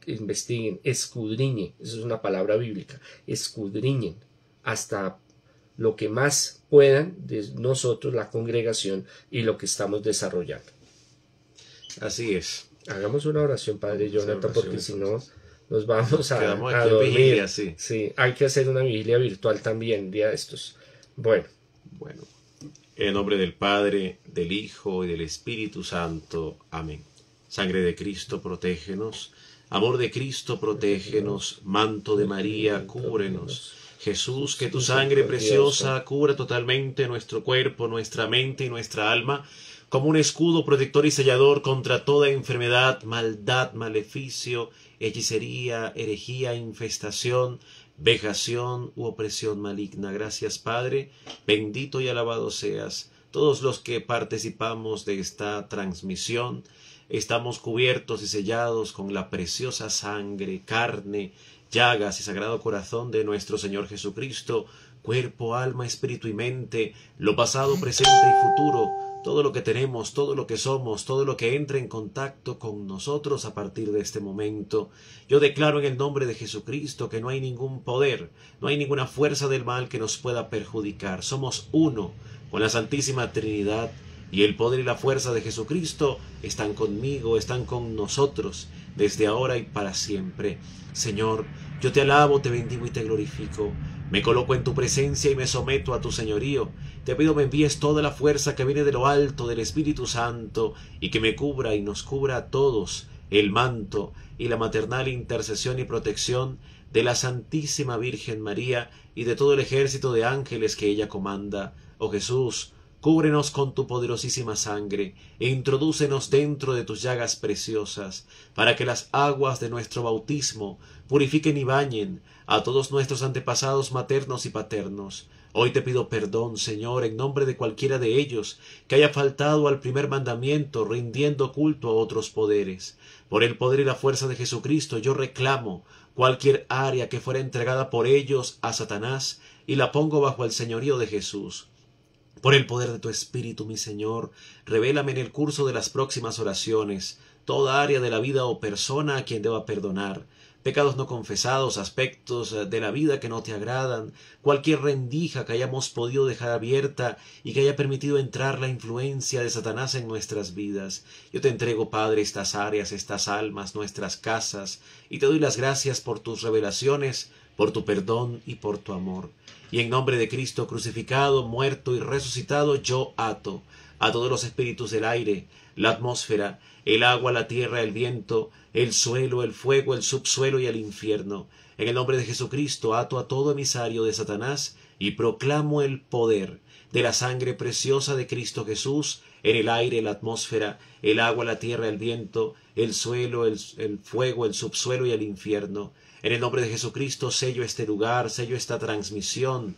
investiguen, escudriñen, eso es una palabra bíblica, escudriñen hasta lo que más puedan de nosotros, la congregación y lo que estamos desarrollando. Así es. Hagamos una oración, Padre Jonathan, porque si no nos vamos a, dormir. sí. hay que hacer una vigilia virtual también, día de estos. Bueno. En nombre del Padre, del Hijo y del Espíritu Santo. Amén. Sangre de Cristo, protégenos. Amor de Cristo, protégenos. Manto de María, cúbrenos. Jesús, que tu sangre preciosa eh. cubra totalmente nuestro cuerpo, nuestra mente y nuestra alma, como un escudo protector y sellador contra toda enfermedad, maldad, maleficio, hechicería, herejía, infestación, vejación u opresión maligna. Gracias, Padre, bendito y alabado seas. Todos los que participamos de esta transmisión, estamos cubiertos y sellados con la preciosa sangre, carne, llagas y sagrado corazón de nuestro Señor Jesucristo, cuerpo, alma, espíritu y mente, lo pasado, presente y futuro todo lo que tenemos, todo lo que somos, todo lo que entra en contacto con nosotros a partir de este momento. Yo declaro en el nombre de Jesucristo que no hay ningún poder, no hay ninguna fuerza del mal que nos pueda perjudicar. Somos uno con la Santísima Trinidad y el poder y la fuerza de Jesucristo están conmigo, están con nosotros desde ahora y para siempre. Señor, yo te alabo, te bendigo y te glorifico. Me coloco en tu presencia y me someto a tu señorío. Te pido me envíes toda la fuerza que viene de lo alto del Espíritu Santo y que me cubra y nos cubra a todos el manto y la maternal intercesión y protección de la Santísima Virgen María y de todo el ejército de ángeles que ella comanda. Oh Jesús, Cúbrenos con tu poderosísima sangre e introdúcenos dentro de tus llagas preciosas, para que las aguas de nuestro bautismo purifiquen y bañen a todos nuestros antepasados maternos y paternos. Hoy te pido perdón, Señor, en nombre de cualquiera de ellos que haya faltado al primer mandamiento rindiendo culto a otros poderes. Por el poder y la fuerza de Jesucristo yo reclamo cualquier área que fuera entregada por ellos a Satanás y la pongo bajo el señorío de Jesús. Por el poder de tu Espíritu, mi Señor, revélame en el curso de las próximas oraciones toda área de la vida o persona a quien deba perdonar pecados no confesados, aspectos eh, de la vida que no te agradan, cualquier rendija que hayamos podido dejar abierta y que haya permitido entrar la influencia de Satanás en nuestras vidas. Yo te entrego, Padre, estas áreas, estas almas, nuestras casas, y te doy las gracias por tus revelaciones, por tu perdón y por tu amor. Y en nombre de Cristo crucificado, muerto y resucitado, yo ato a todos los espíritus del aire, la atmósfera, el agua, la tierra, el viento, el suelo, el fuego, el subsuelo y el infierno. En el nombre de Jesucristo ato a todo emisario de Satanás y proclamo el poder de la sangre preciosa de Cristo Jesús en el aire, la atmósfera, el agua, la tierra, el viento, el suelo, el, fuego, el subsuelo y el infierno. En el nombre de Jesucristo sello este lugar, sello esta transmisión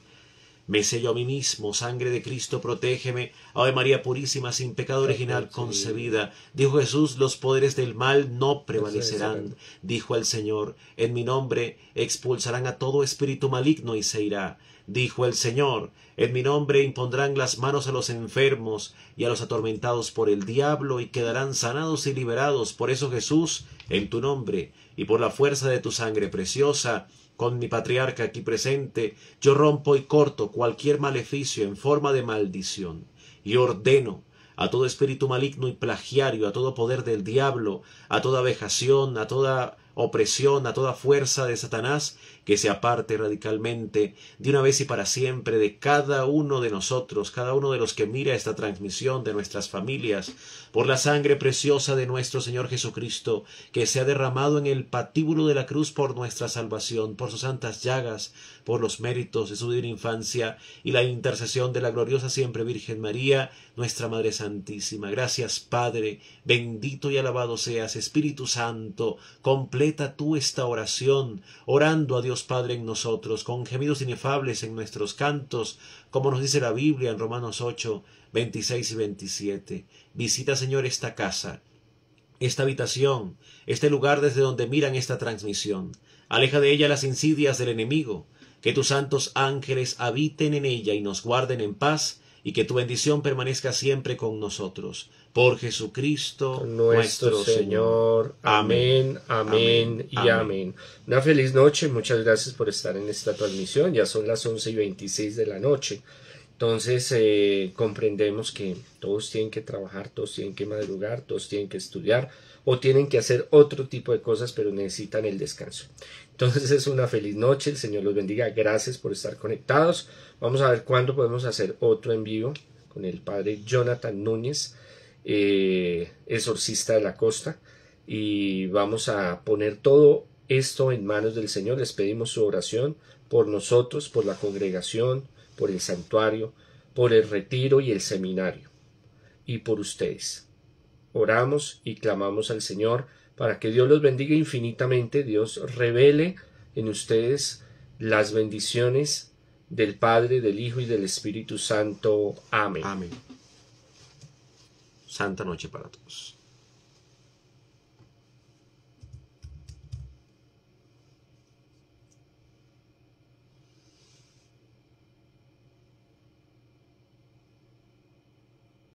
me sello a mí mismo, sangre de Cristo, protégeme. Ave María Purísima, sin pecado original concebida. Dijo Jesús, los poderes del mal no prevalecerán. Dijo el Señor, en mi nombre expulsarán a todo espíritu maligno y se irá. Dijo el Señor, en mi nombre impondrán las manos a los enfermos y a los atormentados por el diablo y quedarán sanados y liberados. Por eso Jesús, en tu nombre y por la fuerza de tu sangre preciosa, con mi patriarca aquí presente, yo rompo y corto cualquier maleficio en forma de maldición, y ordeno a todo espíritu maligno y plagiario, a todo poder del diablo, a toda vejación, a toda opresión, a toda fuerza de Satanás, que se aparte radicalmente de una vez y para siempre de cada uno de nosotros, cada uno de los que mira esta transmisión de nuestras familias, por la sangre preciosa de nuestro Señor Jesucristo, que se ha derramado en el patíbulo de la cruz por nuestra salvación, por sus santas llagas, por los méritos de su divina infancia y la intercesión de la gloriosa siempre Virgen María, nuestra Madre Santísima. Gracias, Padre, bendito y alabado seas, Espíritu Santo, completa tú esta oración, orando a Dios Padre en nosotros, con gemidos inefables en nuestros cantos, como nos dice la Biblia en Romanos 8, y 27. Visita, Señor, esta casa, esta habitación, este lugar desde donde miran esta transmisión. Aleja de ella las insidias del enemigo, que tus santos ángeles habiten en ella y nos guarden en paz, y que tu bendición permanezca siempre con nosotros. Por Jesucristo nuestro, Señor. Amén, amén, y amén. Una feliz noche, muchas gracias por estar en esta transmisión. Ya son las 11 y 26 de la noche. Entonces eh, comprendemos que todos tienen que trabajar, todos tienen que madrugar, todos tienen que estudiar o tienen que hacer otro tipo de cosas, pero necesitan el descanso. Entonces es una feliz noche, el Señor los bendiga, gracias por estar conectados. Vamos a ver cuándo podemos hacer otro en vivo con el padre Jonathan Núñez, eh, exorcista de la costa. Y vamos a poner todo esto en manos del Señor. Les pedimos su oración por nosotros, por la congregación, por el santuario, por el retiro y el seminario, y por ustedes. Oramos y clamamos al Señor para que Dios los bendiga infinitamente, Dios revele en ustedes las bendiciones del Padre, del Hijo y del Espíritu Santo. Amén. Amén. Santa noche para todos.